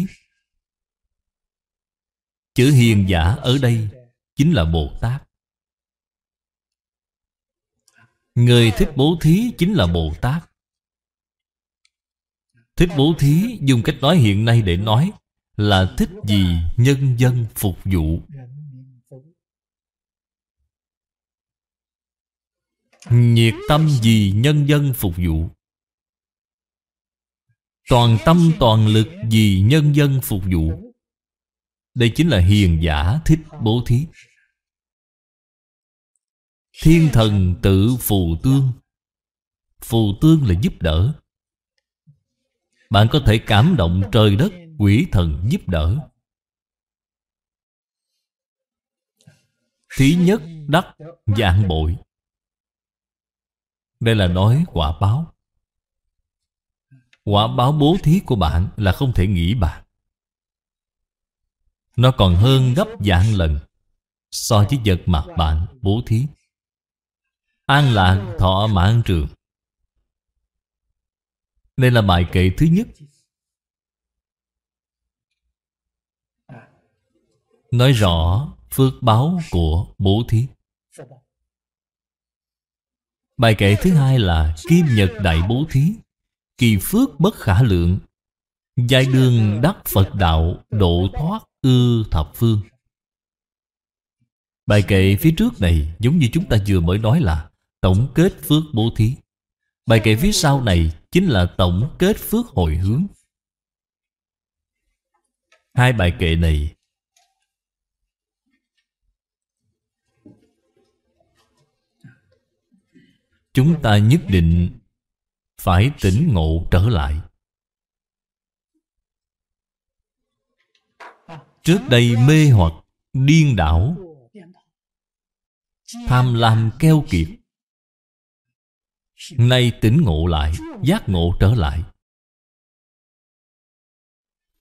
Chữ hiền giả ở đây Chính là Bồ Tát Người thích bố thí chính là Bồ Tát Thích bố thí dùng cách nói hiện nay để nói Là thích gì nhân dân phục vụ Nhiệt tâm gì nhân dân phục vụ Toàn tâm toàn lực gì nhân dân phục vụ Đây chính là hiền giả thích bố thí Thiên thần tự phù tương Phù tương là giúp đỡ Bạn có thể cảm động trời đất Quỷ thần giúp đỡ Thí nhất đắc dạng bội Đây là nói quả báo Quả báo bố thí của bạn là không thể nghĩ bạn Nó còn hơn gấp dạng lần So với vật mặt bạn bố thí An lạc thọ mãn trường Đây là bài kệ thứ nhất Nói rõ phước báo của bố thí Bài kệ thứ hai là Kim Nhật Đại Bố Thí Kỳ phước bất khả lượng Giai đường đắc Phật Đạo Độ thoát ư thập phương Bài kệ phía trước này Giống như chúng ta vừa mới nói là Tổng kết phước bố thí Bài kệ phía sau này chính là tổng kết phước hồi hướng Hai bài kệ này Chúng ta nhất định phải tỉnh ngộ trở lại Trước đây mê hoặc, điên đảo Tham lam keo kiệt Nay tỉnh ngộ lại Giác ngộ trở lại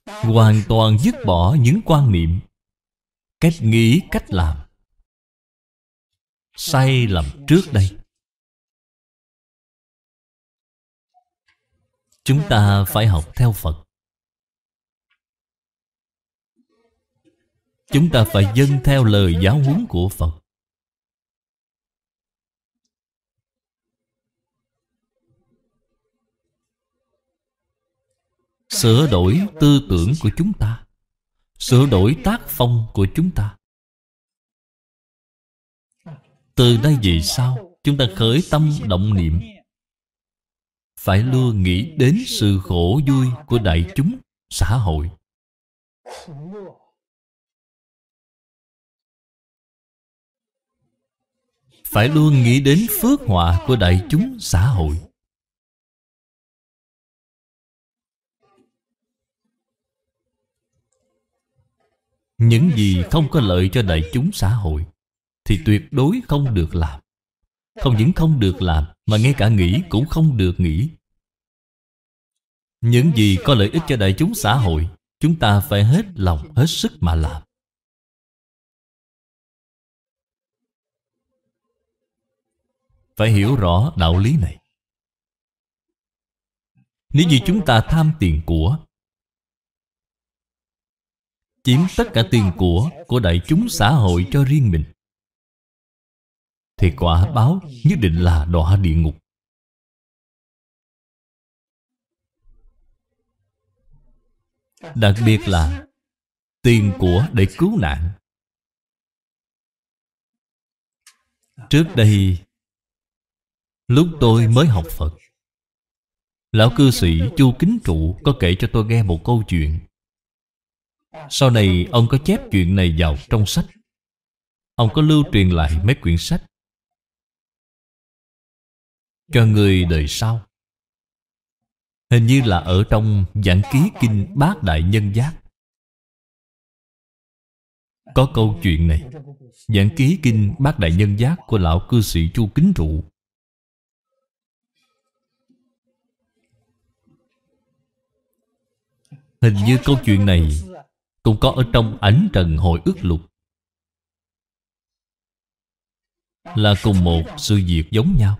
Hoàn toàn dứt bỏ những quan niệm Cách nghĩ, cách làm Sai lầm trước đây Chúng ta phải học theo Phật Chúng ta phải dâng theo lời giáo huấn của Phật sửa đổi tư tưởng của chúng ta sửa đổi tác phong của chúng ta từ nay về sau chúng ta khởi tâm động niệm phải luôn nghĩ đến sự khổ vui của đại chúng xã hội phải luôn nghĩ đến phước họa của đại chúng xã hội Những gì không có lợi cho đại chúng xã hội Thì tuyệt đối không được làm Không những không được làm Mà ngay cả nghĩ cũng không được nghĩ Những gì có lợi ích cho đại chúng xã hội Chúng ta phải hết lòng hết sức mà làm Phải hiểu rõ đạo lý này Nếu như chúng ta tham tiền của chiếm tất cả tiền của của đại chúng xã hội cho riêng mình thì quả báo nhất định là đọa địa ngục đặc biệt là tiền của để cứu nạn trước đây lúc tôi mới học phật lão cư sĩ chu kính trụ có kể cho tôi nghe một câu chuyện sau này ông có chép chuyện này vào trong sách Ông có lưu truyền lại mấy quyển sách Cho người đời sau Hình như là ở trong giảng ký kinh Bát Đại Nhân Giác Có câu chuyện này Giảng ký kinh Bát Đại Nhân Giác của lão cư sĩ Chu Kính Trụ Hình như câu chuyện này cũng có ở trong ảnh trần hồi ước lục là cùng một sự việc giống nhau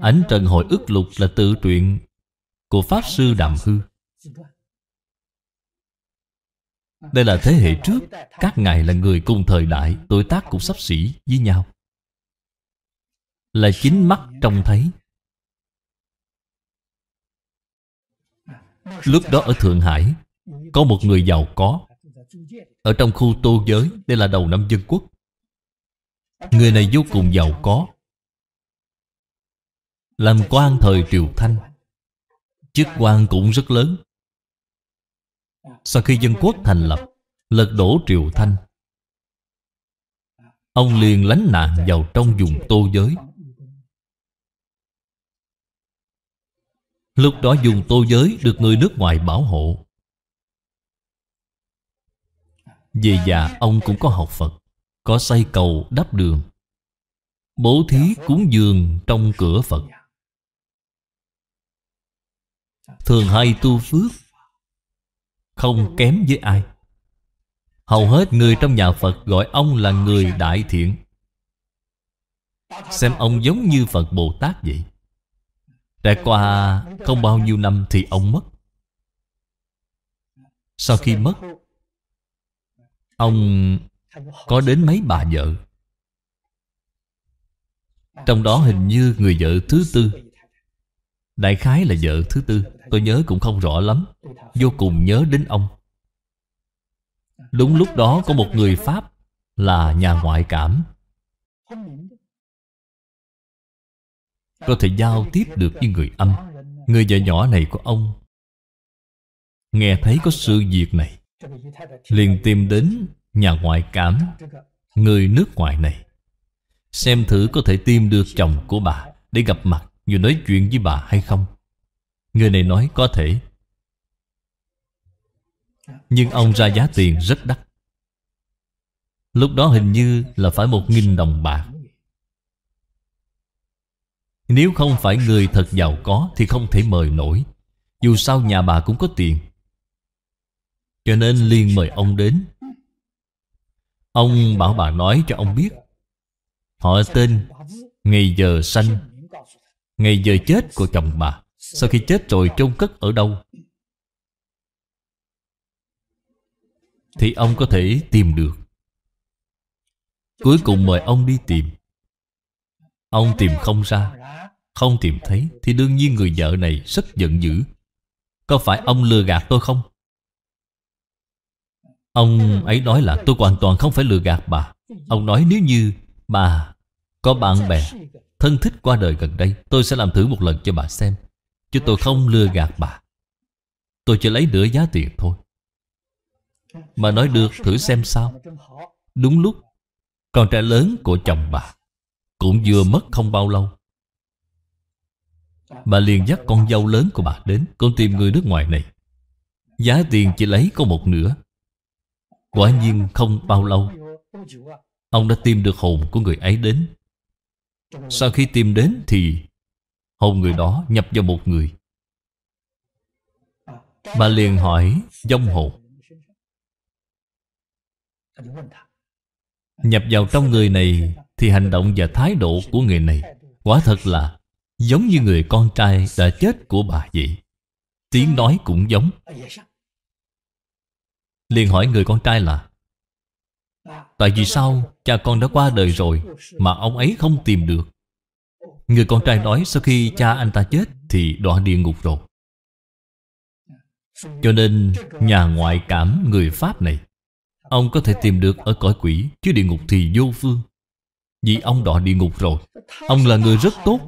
ảnh trần hồi ước lục là tự truyện của pháp sư đàm hư đây là thế hệ trước các ngài là người cùng thời đại tuổi tác cũng sắp xỉ với nhau là chính mắt trông thấy lúc đó ở thượng hải có một người giàu có ở trong khu tô giới Đây là đầu năm dân quốc Người này vô cùng giàu có Làm quan thời triều Thanh Chức quan cũng rất lớn Sau khi dân quốc thành lập Lật đổ triều Thanh Ông liền lánh nạn vào trong vùng tô giới Lúc đó dùng tô giới được người nước ngoài bảo hộ Về già ông cũng có học Phật Có xây cầu đắp đường Bố thí cúng dường trong cửa Phật Thường hay tu phước Không kém với ai Hầu hết người trong nhà Phật gọi ông là người đại thiện Xem ông giống như Phật Bồ Tát vậy Trải qua không bao nhiêu năm thì ông mất Sau khi mất Ông có đến mấy bà vợ Trong đó hình như người vợ thứ tư Đại khái là vợ thứ tư Tôi nhớ cũng không rõ lắm Vô cùng nhớ đến ông Đúng lúc đó có một người Pháp Là nhà ngoại cảm Có thể giao tiếp được với người âm Người vợ nhỏ này của ông Nghe thấy có sự việc này liền tìm đến nhà ngoại cảm người nước ngoài này xem thử có thể tìm được chồng của bà để gặp mặt vừa nói chuyện với bà hay không người này nói có thể nhưng ông ra giá tiền rất đắt lúc đó hình như là phải một nghìn đồng bạc nếu không phải người thật giàu có thì không thể mời nổi dù sao nhà bà cũng có tiền cho nên liền mời ông đến Ông bảo bà nói cho ông biết Họ tên Ngày giờ sanh Ngày giờ chết của chồng bà Sau khi chết rồi chôn cất ở đâu Thì ông có thể tìm được Cuối cùng mời ông đi tìm Ông tìm không ra Không tìm thấy Thì đương nhiên người vợ này rất giận dữ Có phải ông lừa gạt tôi không Ông ấy nói là tôi hoàn toàn không phải lừa gạt bà Ông nói nếu như bà có bạn bè Thân thích qua đời gần đây Tôi sẽ làm thử một lần cho bà xem Chứ tôi không lừa gạt bà Tôi chỉ lấy nửa giá tiền thôi Mà nói được thử xem sao Đúng lúc Con trai lớn của chồng bà Cũng vừa mất không bao lâu Bà liền dắt con dâu lớn của bà đến Con tìm người nước ngoài này Giá tiền chỉ lấy có một nửa Quả nhiên không bao lâu Ông đã tìm được hồn của người ấy đến Sau khi tìm đến thì Hồn người đó nhập vào một người Bà liền hỏi dông hồn Nhập vào trong người này Thì hành động và thái độ của người này Quả thật là Giống như người con trai đã chết của bà vậy Tiếng nói cũng giống liền hỏi người con trai là Tại vì sao cha con đã qua đời rồi Mà ông ấy không tìm được Người con trai nói sau khi cha anh ta chết Thì đọa địa ngục rồi Cho nên nhà ngoại cảm người Pháp này Ông có thể tìm được ở cõi quỷ Chứ địa ngục thì vô phương Vì ông đọa địa ngục rồi Ông là người rất tốt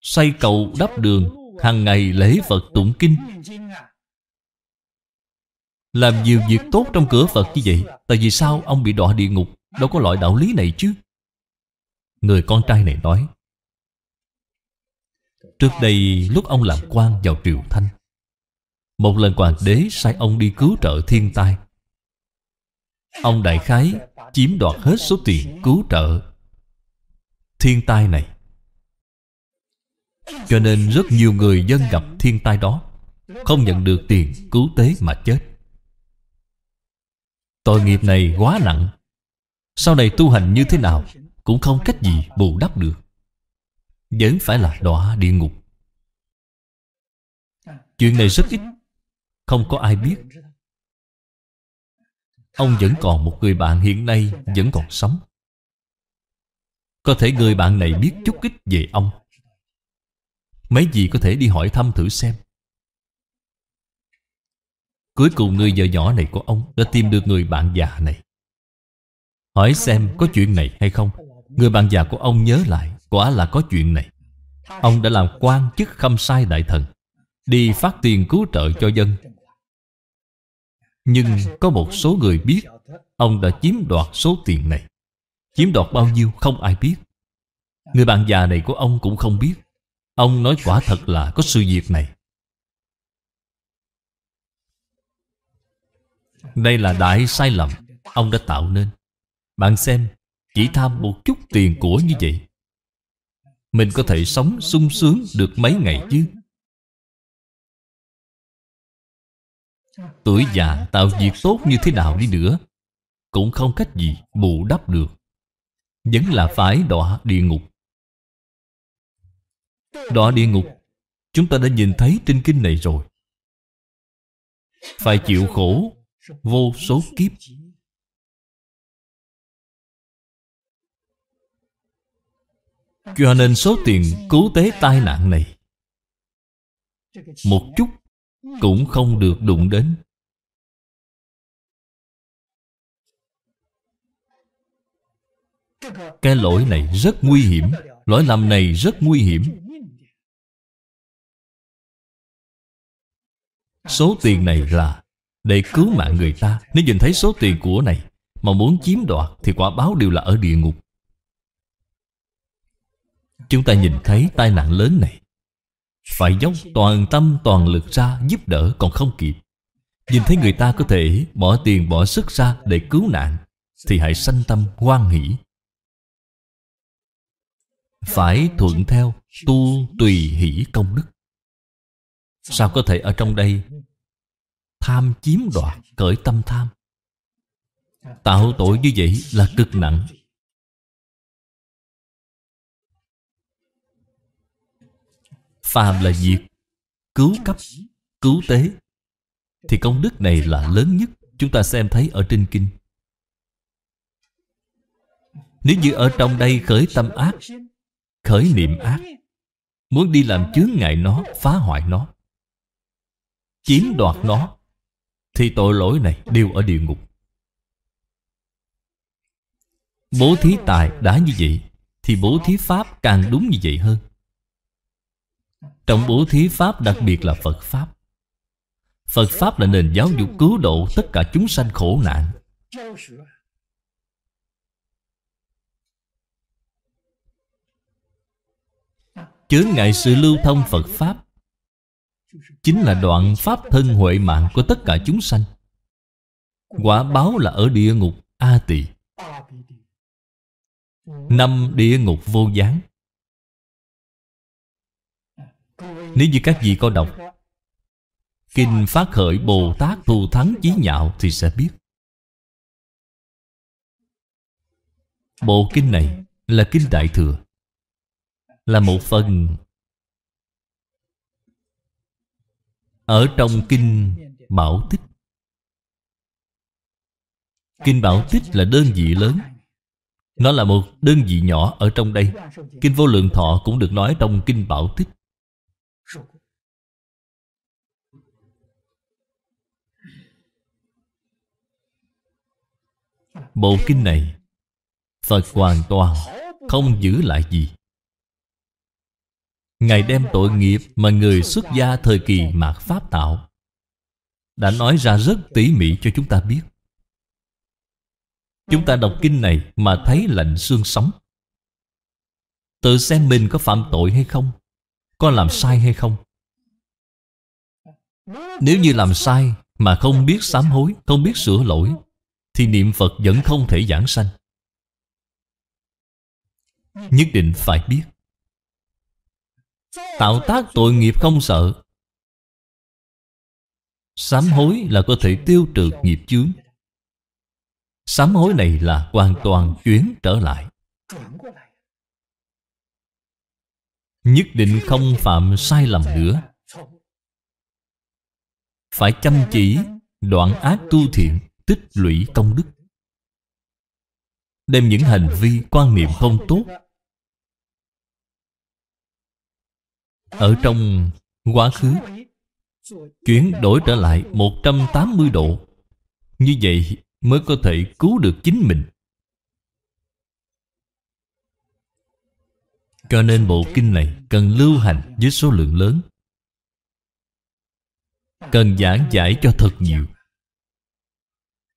Xây cầu đắp đường hàng ngày lễ Phật tụng kinh làm nhiều việc tốt trong cửa Phật như vậy Tại vì sao ông bị đọa địa ngục Đâu có loại đạo lý này chứ Người con trai này nói Trước đây lúc ông làm quan vào triều Thanh Một lần hoàng đế sai ông đi cứu trợ thiên tai Ông đại khái chiếm đoạt hết số tiền cứu trợ Thiên tai này Cho nên rất nhiều người dân gặp thiên tai đó Không nhận được tiền cứu tế mà chết Tội nghiệp này quá nặng Sau này tu hành như thế nào Cũng không cách gì bù đắp được Vẫn phải là đọa địa ngục Chuyện này rất ít Không có ai biết Ông vẫn còn một người bạn hiện nay Vẫn còn sống Có thể người bạn này biết chút ít về ông Mấy gì có thể đi hỏi thăm thử xem Cuối cùng người vợ nhỏ này của ông đã tìm được người bạn già này Hỏi xem có chuyện này hay không Người bạn già của ông nhớ lại Quả là có chuyện này Ông đã làm quan chức khâm sai đại thần Đi phát tiền cứu trợ cho dân Nhưng có một số người biết Ông đã chiếm đoạt số tiền này Chiếm đoạt bao nhiêu không ai biết Người bạn già này của ông cũng không biết Ông nói quả thật là có sự việc này Đây là đại sai lầm Ông đã tạo nên Bạn xem Chỉ tham một chút tiền của như vậy Mình có thể sống sung sướng được mấy ngày chứ Tuổi già tạo việc tốt như thế nào đi nữa Cũng không cách gì bù đắp được Vẫn là phải đọa địa ngục Đọa địa ngục Chúng ta đã nhìn thấy trên kinh này rồi Phải chịu khổ vô số kiếp cho nên số tiền cứu tế tai nạn này một chút cũng không được đụng đến cái lỗi này rất nguy hiểm lỗi lầm này rất nguy hiểm số tiền này là để cứu mạng người ta Nếu nhìn thấy số tiền của này Mà muốn chiếm đoạt thì quả báo đều là ở địa ngục Chúng ta nhìn thấy tai nạn lớn này Phải dốc toàn tâm toàn lực ra giúp đỡ còn không kịp Nhìn thấy người ta có thể bỏ tiền bỏ sức ra để cứu nạn Thì hãy sanh tâm hoan hỷ Phải thuận theo tu tùy hỷ công đức Sao có thể ở trong đây tham chiếm đoạt cởi tâm tham tạo tội như vậy là cực nặng phàm là việc cứu cấp cứu tế thì công đức này là lớn nhất chúng ta xem thấy ở trên kinh nếu như ở trong đây khởi tâm ác khởi niệm ác muốn đi làm chướng ngại nó phá hoại nó chiếm đoạt nó thì tội lỗi này đều ở địa ngục Bố thí tài đã như vậy Thì bố thí pháp càng đúng như vậy hơn Trong bố thí pháp đặc biệt là Phật Pháp Phật Pháp là nền giáo dục cứu độ tất cả chúng sanh khổ nạn Chướng ngại sự lưu thông Phật Pháp Chính là đoạn pháp thân huệ mạng của tất cả chúng sanh Quả báo là ở địa ngục A Tỳ Năm địa ngục vô gián Nếu như các vị có đọc Kinh phát khởi Bồ Tát thù thắng chí nhạo Thì sẽ biết Bộ kinh này là kinh Đại Thừa Là một phần Ở trong Kinh Bảo Tích Kinh Bảo Tích là đơn vị lớn Nó là một đơn vị nhỏ ở trong đây Kinh Vô Lượng Thọ cũng được nói trong Kinh Bảo Tích Bộ kinh này Phật hoàn toàn không giữ lại gì Ngài đem tội nghiệp mà người xuất gia thời kỳ mạt Pháp tạo Đã nói ra rất tỉ mỉ cho chúng ta biết Chúng ta đọc kinh này mà thấy lạnh xương sống Tự xem mình có phạm tội hay không Có làm sai hay không Nếu như làm sai mà không biết sám hối Không biết sửa lỗi Thì niệm Phật vẫn không thể giảng sanh Nhất định phải biết Tạo tác tội nghiệp không sợ Sám hối là có thể tiêu trừ nghiệp chướng Sám hối này là hoàn toàn chuyển trở lại Nhất định không phạm sai lầm nữa Phải chăm chỉ đoạn ác tu thiện Tích lũy công đức Đem những hành vi quan niệm không tốt Ở trong quá khứ Chuyển đổi trở lại 180 độ Như vậy mới có thể cứu được chính mình Cho nên bộ kinh này cần lưu hành với số lượng lớn Cần giảng giải cho thật nhiều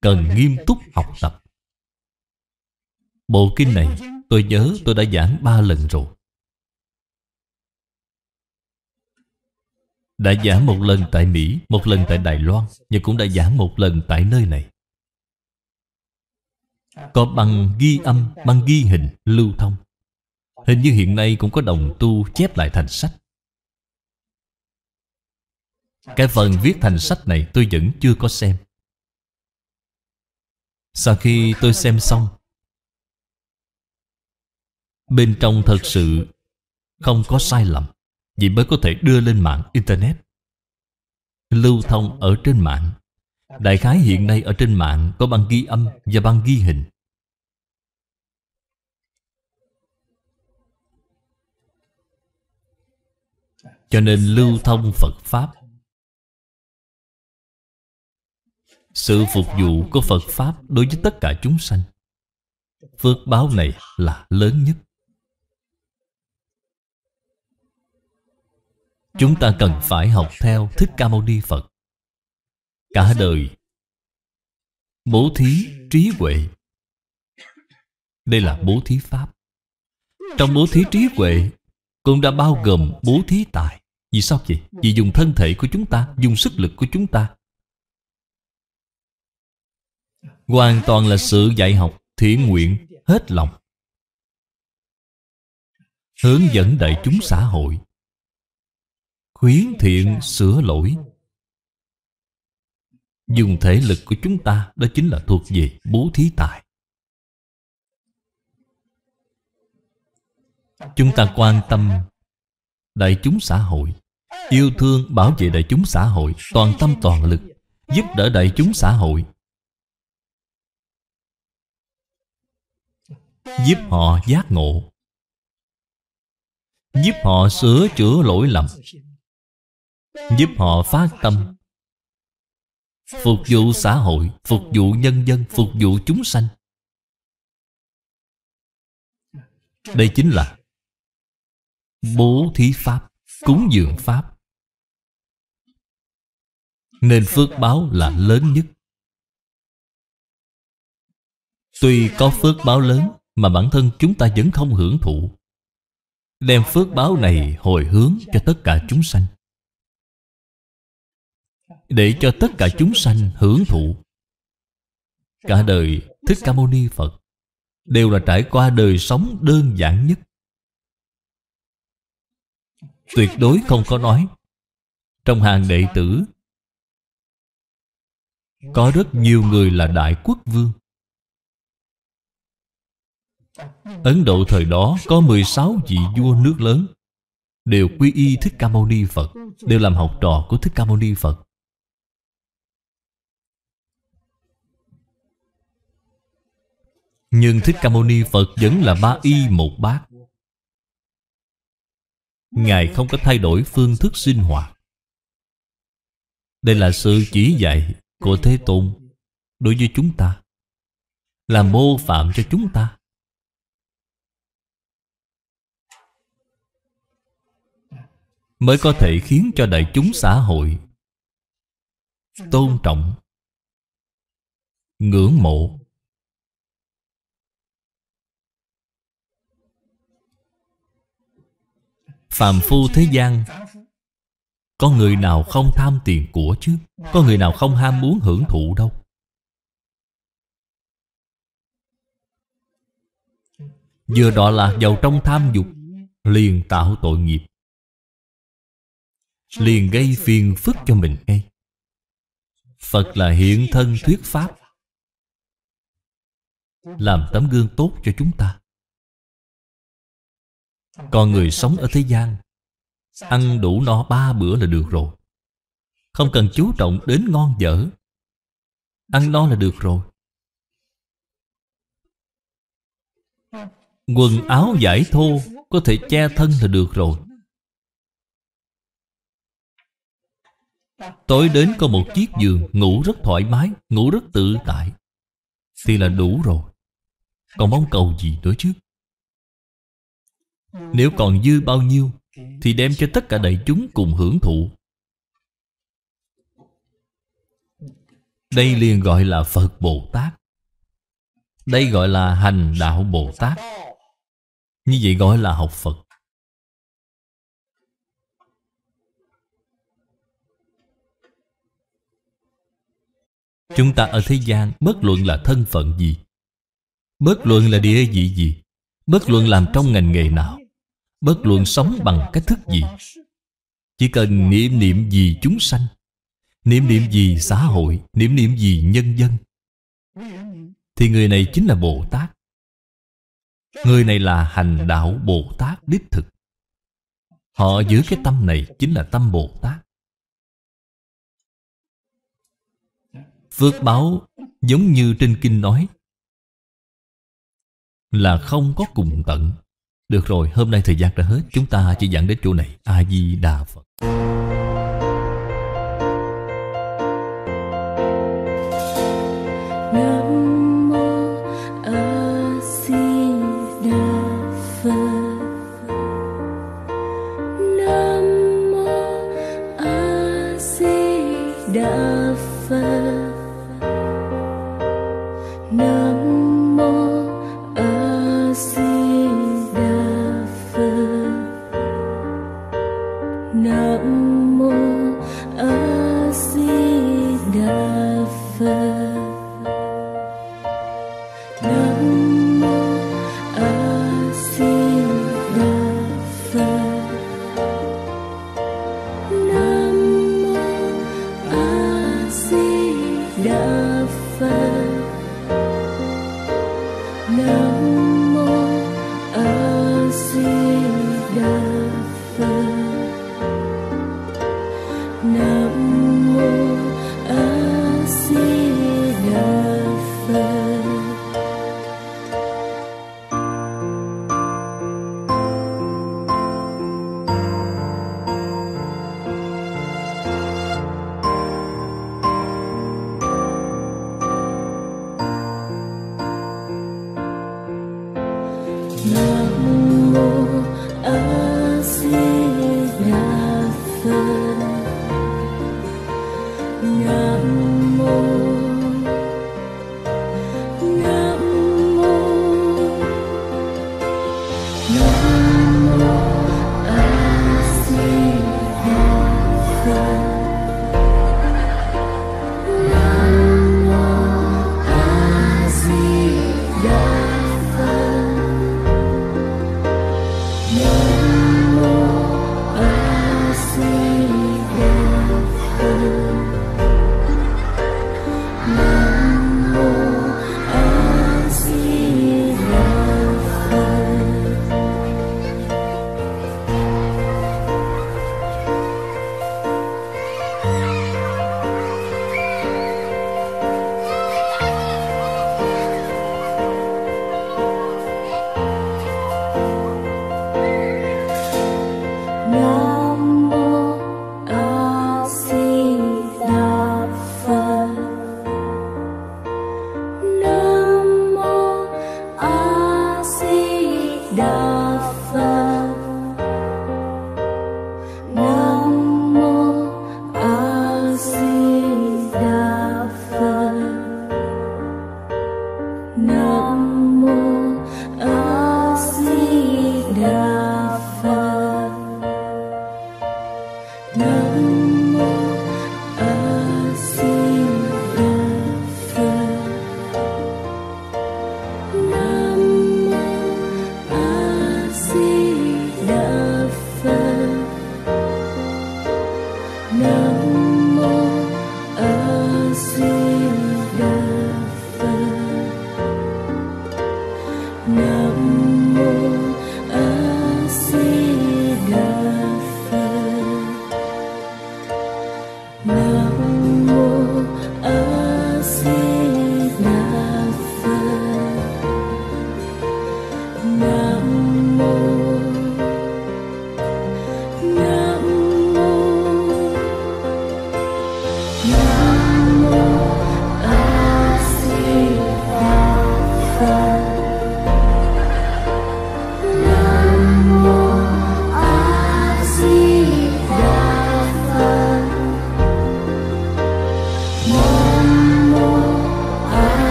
Cần nghiêm túc học tập Bộ kinh này tôi nhớ tôi đã giảng ba lần rồi Đã giảng một lần tại Mỹ Một lần tại Đài Loan Nhưng cũng đã giảng một lần tại nơi này Có bằng ghi âm, bằng ghi hình, lưu thông Hình như hiện nay cũng có đồng tu chép lại thành sách Cái phần viết thành sách này tôi vẫn chưa có xem Sau khi tôi xem xong Bên trong thật sự không có sai lầm vì mới có thể đưa lên mạng Internet lưu thông ở trên mạng đại khái hiện nay ở trên mạng có băng ghi âm và băng ghi hình cho nên lưu thông Phật Pháp Sự phục vụ của Phật Pháp đối với tất cả chúng sanh Phước báo này là lớn nhất Chúng ta cần phải học theo Thích Ca Mâu Ni Phật Cả đời Bố thí trí huệ Đây là bố thí Pháp Trong bố thí trí huệ Cũng đã bao gồm bố thí tài Vì sao vậy? Vì dùng thân thể của chúng ta Dùng sức lực của chúng ta Hoàn toàn là sự dạy học Thiện nguyện hết lòng Hướng dẫn đại chúng xã hội khuyến thiện sửa lỗi dùng thể lực của chúng ta đó chính là thuộc về bố thí tài chúng ta quan tâm đại chúng xã hội yêu thương bảo vệ đại chúng xã hội toàn tâm toàn lực giúp đỡ đại chúng xã hội giúp họ giác ngộ giúp họ sửa chữa lỗi lầm giúp họ phát tâm phục vụ xã hội phục vụ nhân dân phục vụ chúng sanh đây chính là bố thí pháp cúng dường pháp nên phước báo là lớn nhất tuy có phước báo lớn mà bản thân chúng ta vẫn không hưởng thụ đem phước báo này hồi hướng cho tất cả chúng sanh để cho tất cả chúng sanh hưởng thụ cả đời thích ca mâu ni phật đều là trải qua đời sống đơn giản nhất tuyệt đối không có nói trong hàng đệ tử có rất nhiều người là đại quốc vương Ấn Độ thời đó có 16 vị vua nước lớn Đều quy y Thích Ca Mâu Ni Phật Đều làm học trò của Thích Ca Mâu Ni Phật Nhưng Thích Ca Mâu Ni Phật vẫn là ba y một bát Ngài không có thay đổi phương thức sinh hoạt Đây là sự chỉ dạy của Thế Tôn Đối với chúng ta Là mô phạm cho chúng ta Mới có thể khiến cho đại chúng xã hội Tôn trọng Ngưỡng mộ phàm phu thế gian có người nào không tham tiền của chứ có người nào không ham muốn hưởng thụ đâu vừa đó là giàu trong tham dục liền tạo tội nghiệp liền gây phiền phức cho mình ngay phật là hiện thân thuyết pháp làm tấm gương tốt cho chúng ta còn người sống ở thế gian Ăn đủ no ba bữa là được rồi Không cần chú trọng đến ngon dở Ăn no là được rồi Quần áo giải thô Có thể che thân là được rồi Tối đến có một chiếc giường Ngủ rất thoải mái Ngủ rất tự tại Thì là đủ rồi Còn mong cầu gì nữa chứ nếu còn dư bao nhiêu Thì đem cho tất cả đại chúng cùng hưởng thụ Đây liền gọi là Phật Bồ Tát Đây gọi là hành đạo Bồ Tát Như vậy gọi là học Phật Chúng ta ở thế gian bất luận là thân phận gì Bất luận là địa vị gì Bất luận làm trong ngành nghề nào Bất luận sống bằng cách thức gì Chỉ cần niệm niệm gì chúng sanh Niệm niệm gì xã hội Niệm niệm gì nhân dân Thì người này chính là Bồ Tát Người này là hành đạo Bồ Tát đích thực Họ giữ cái tâm này chính là tâm Bồ Tát Phước báo giống như trên kinh nói Là không có cùng tận được rồi, hôm nay thời gian đã hết Chúng ta chỉ dẫn đến chỗ này A-di-đà Phật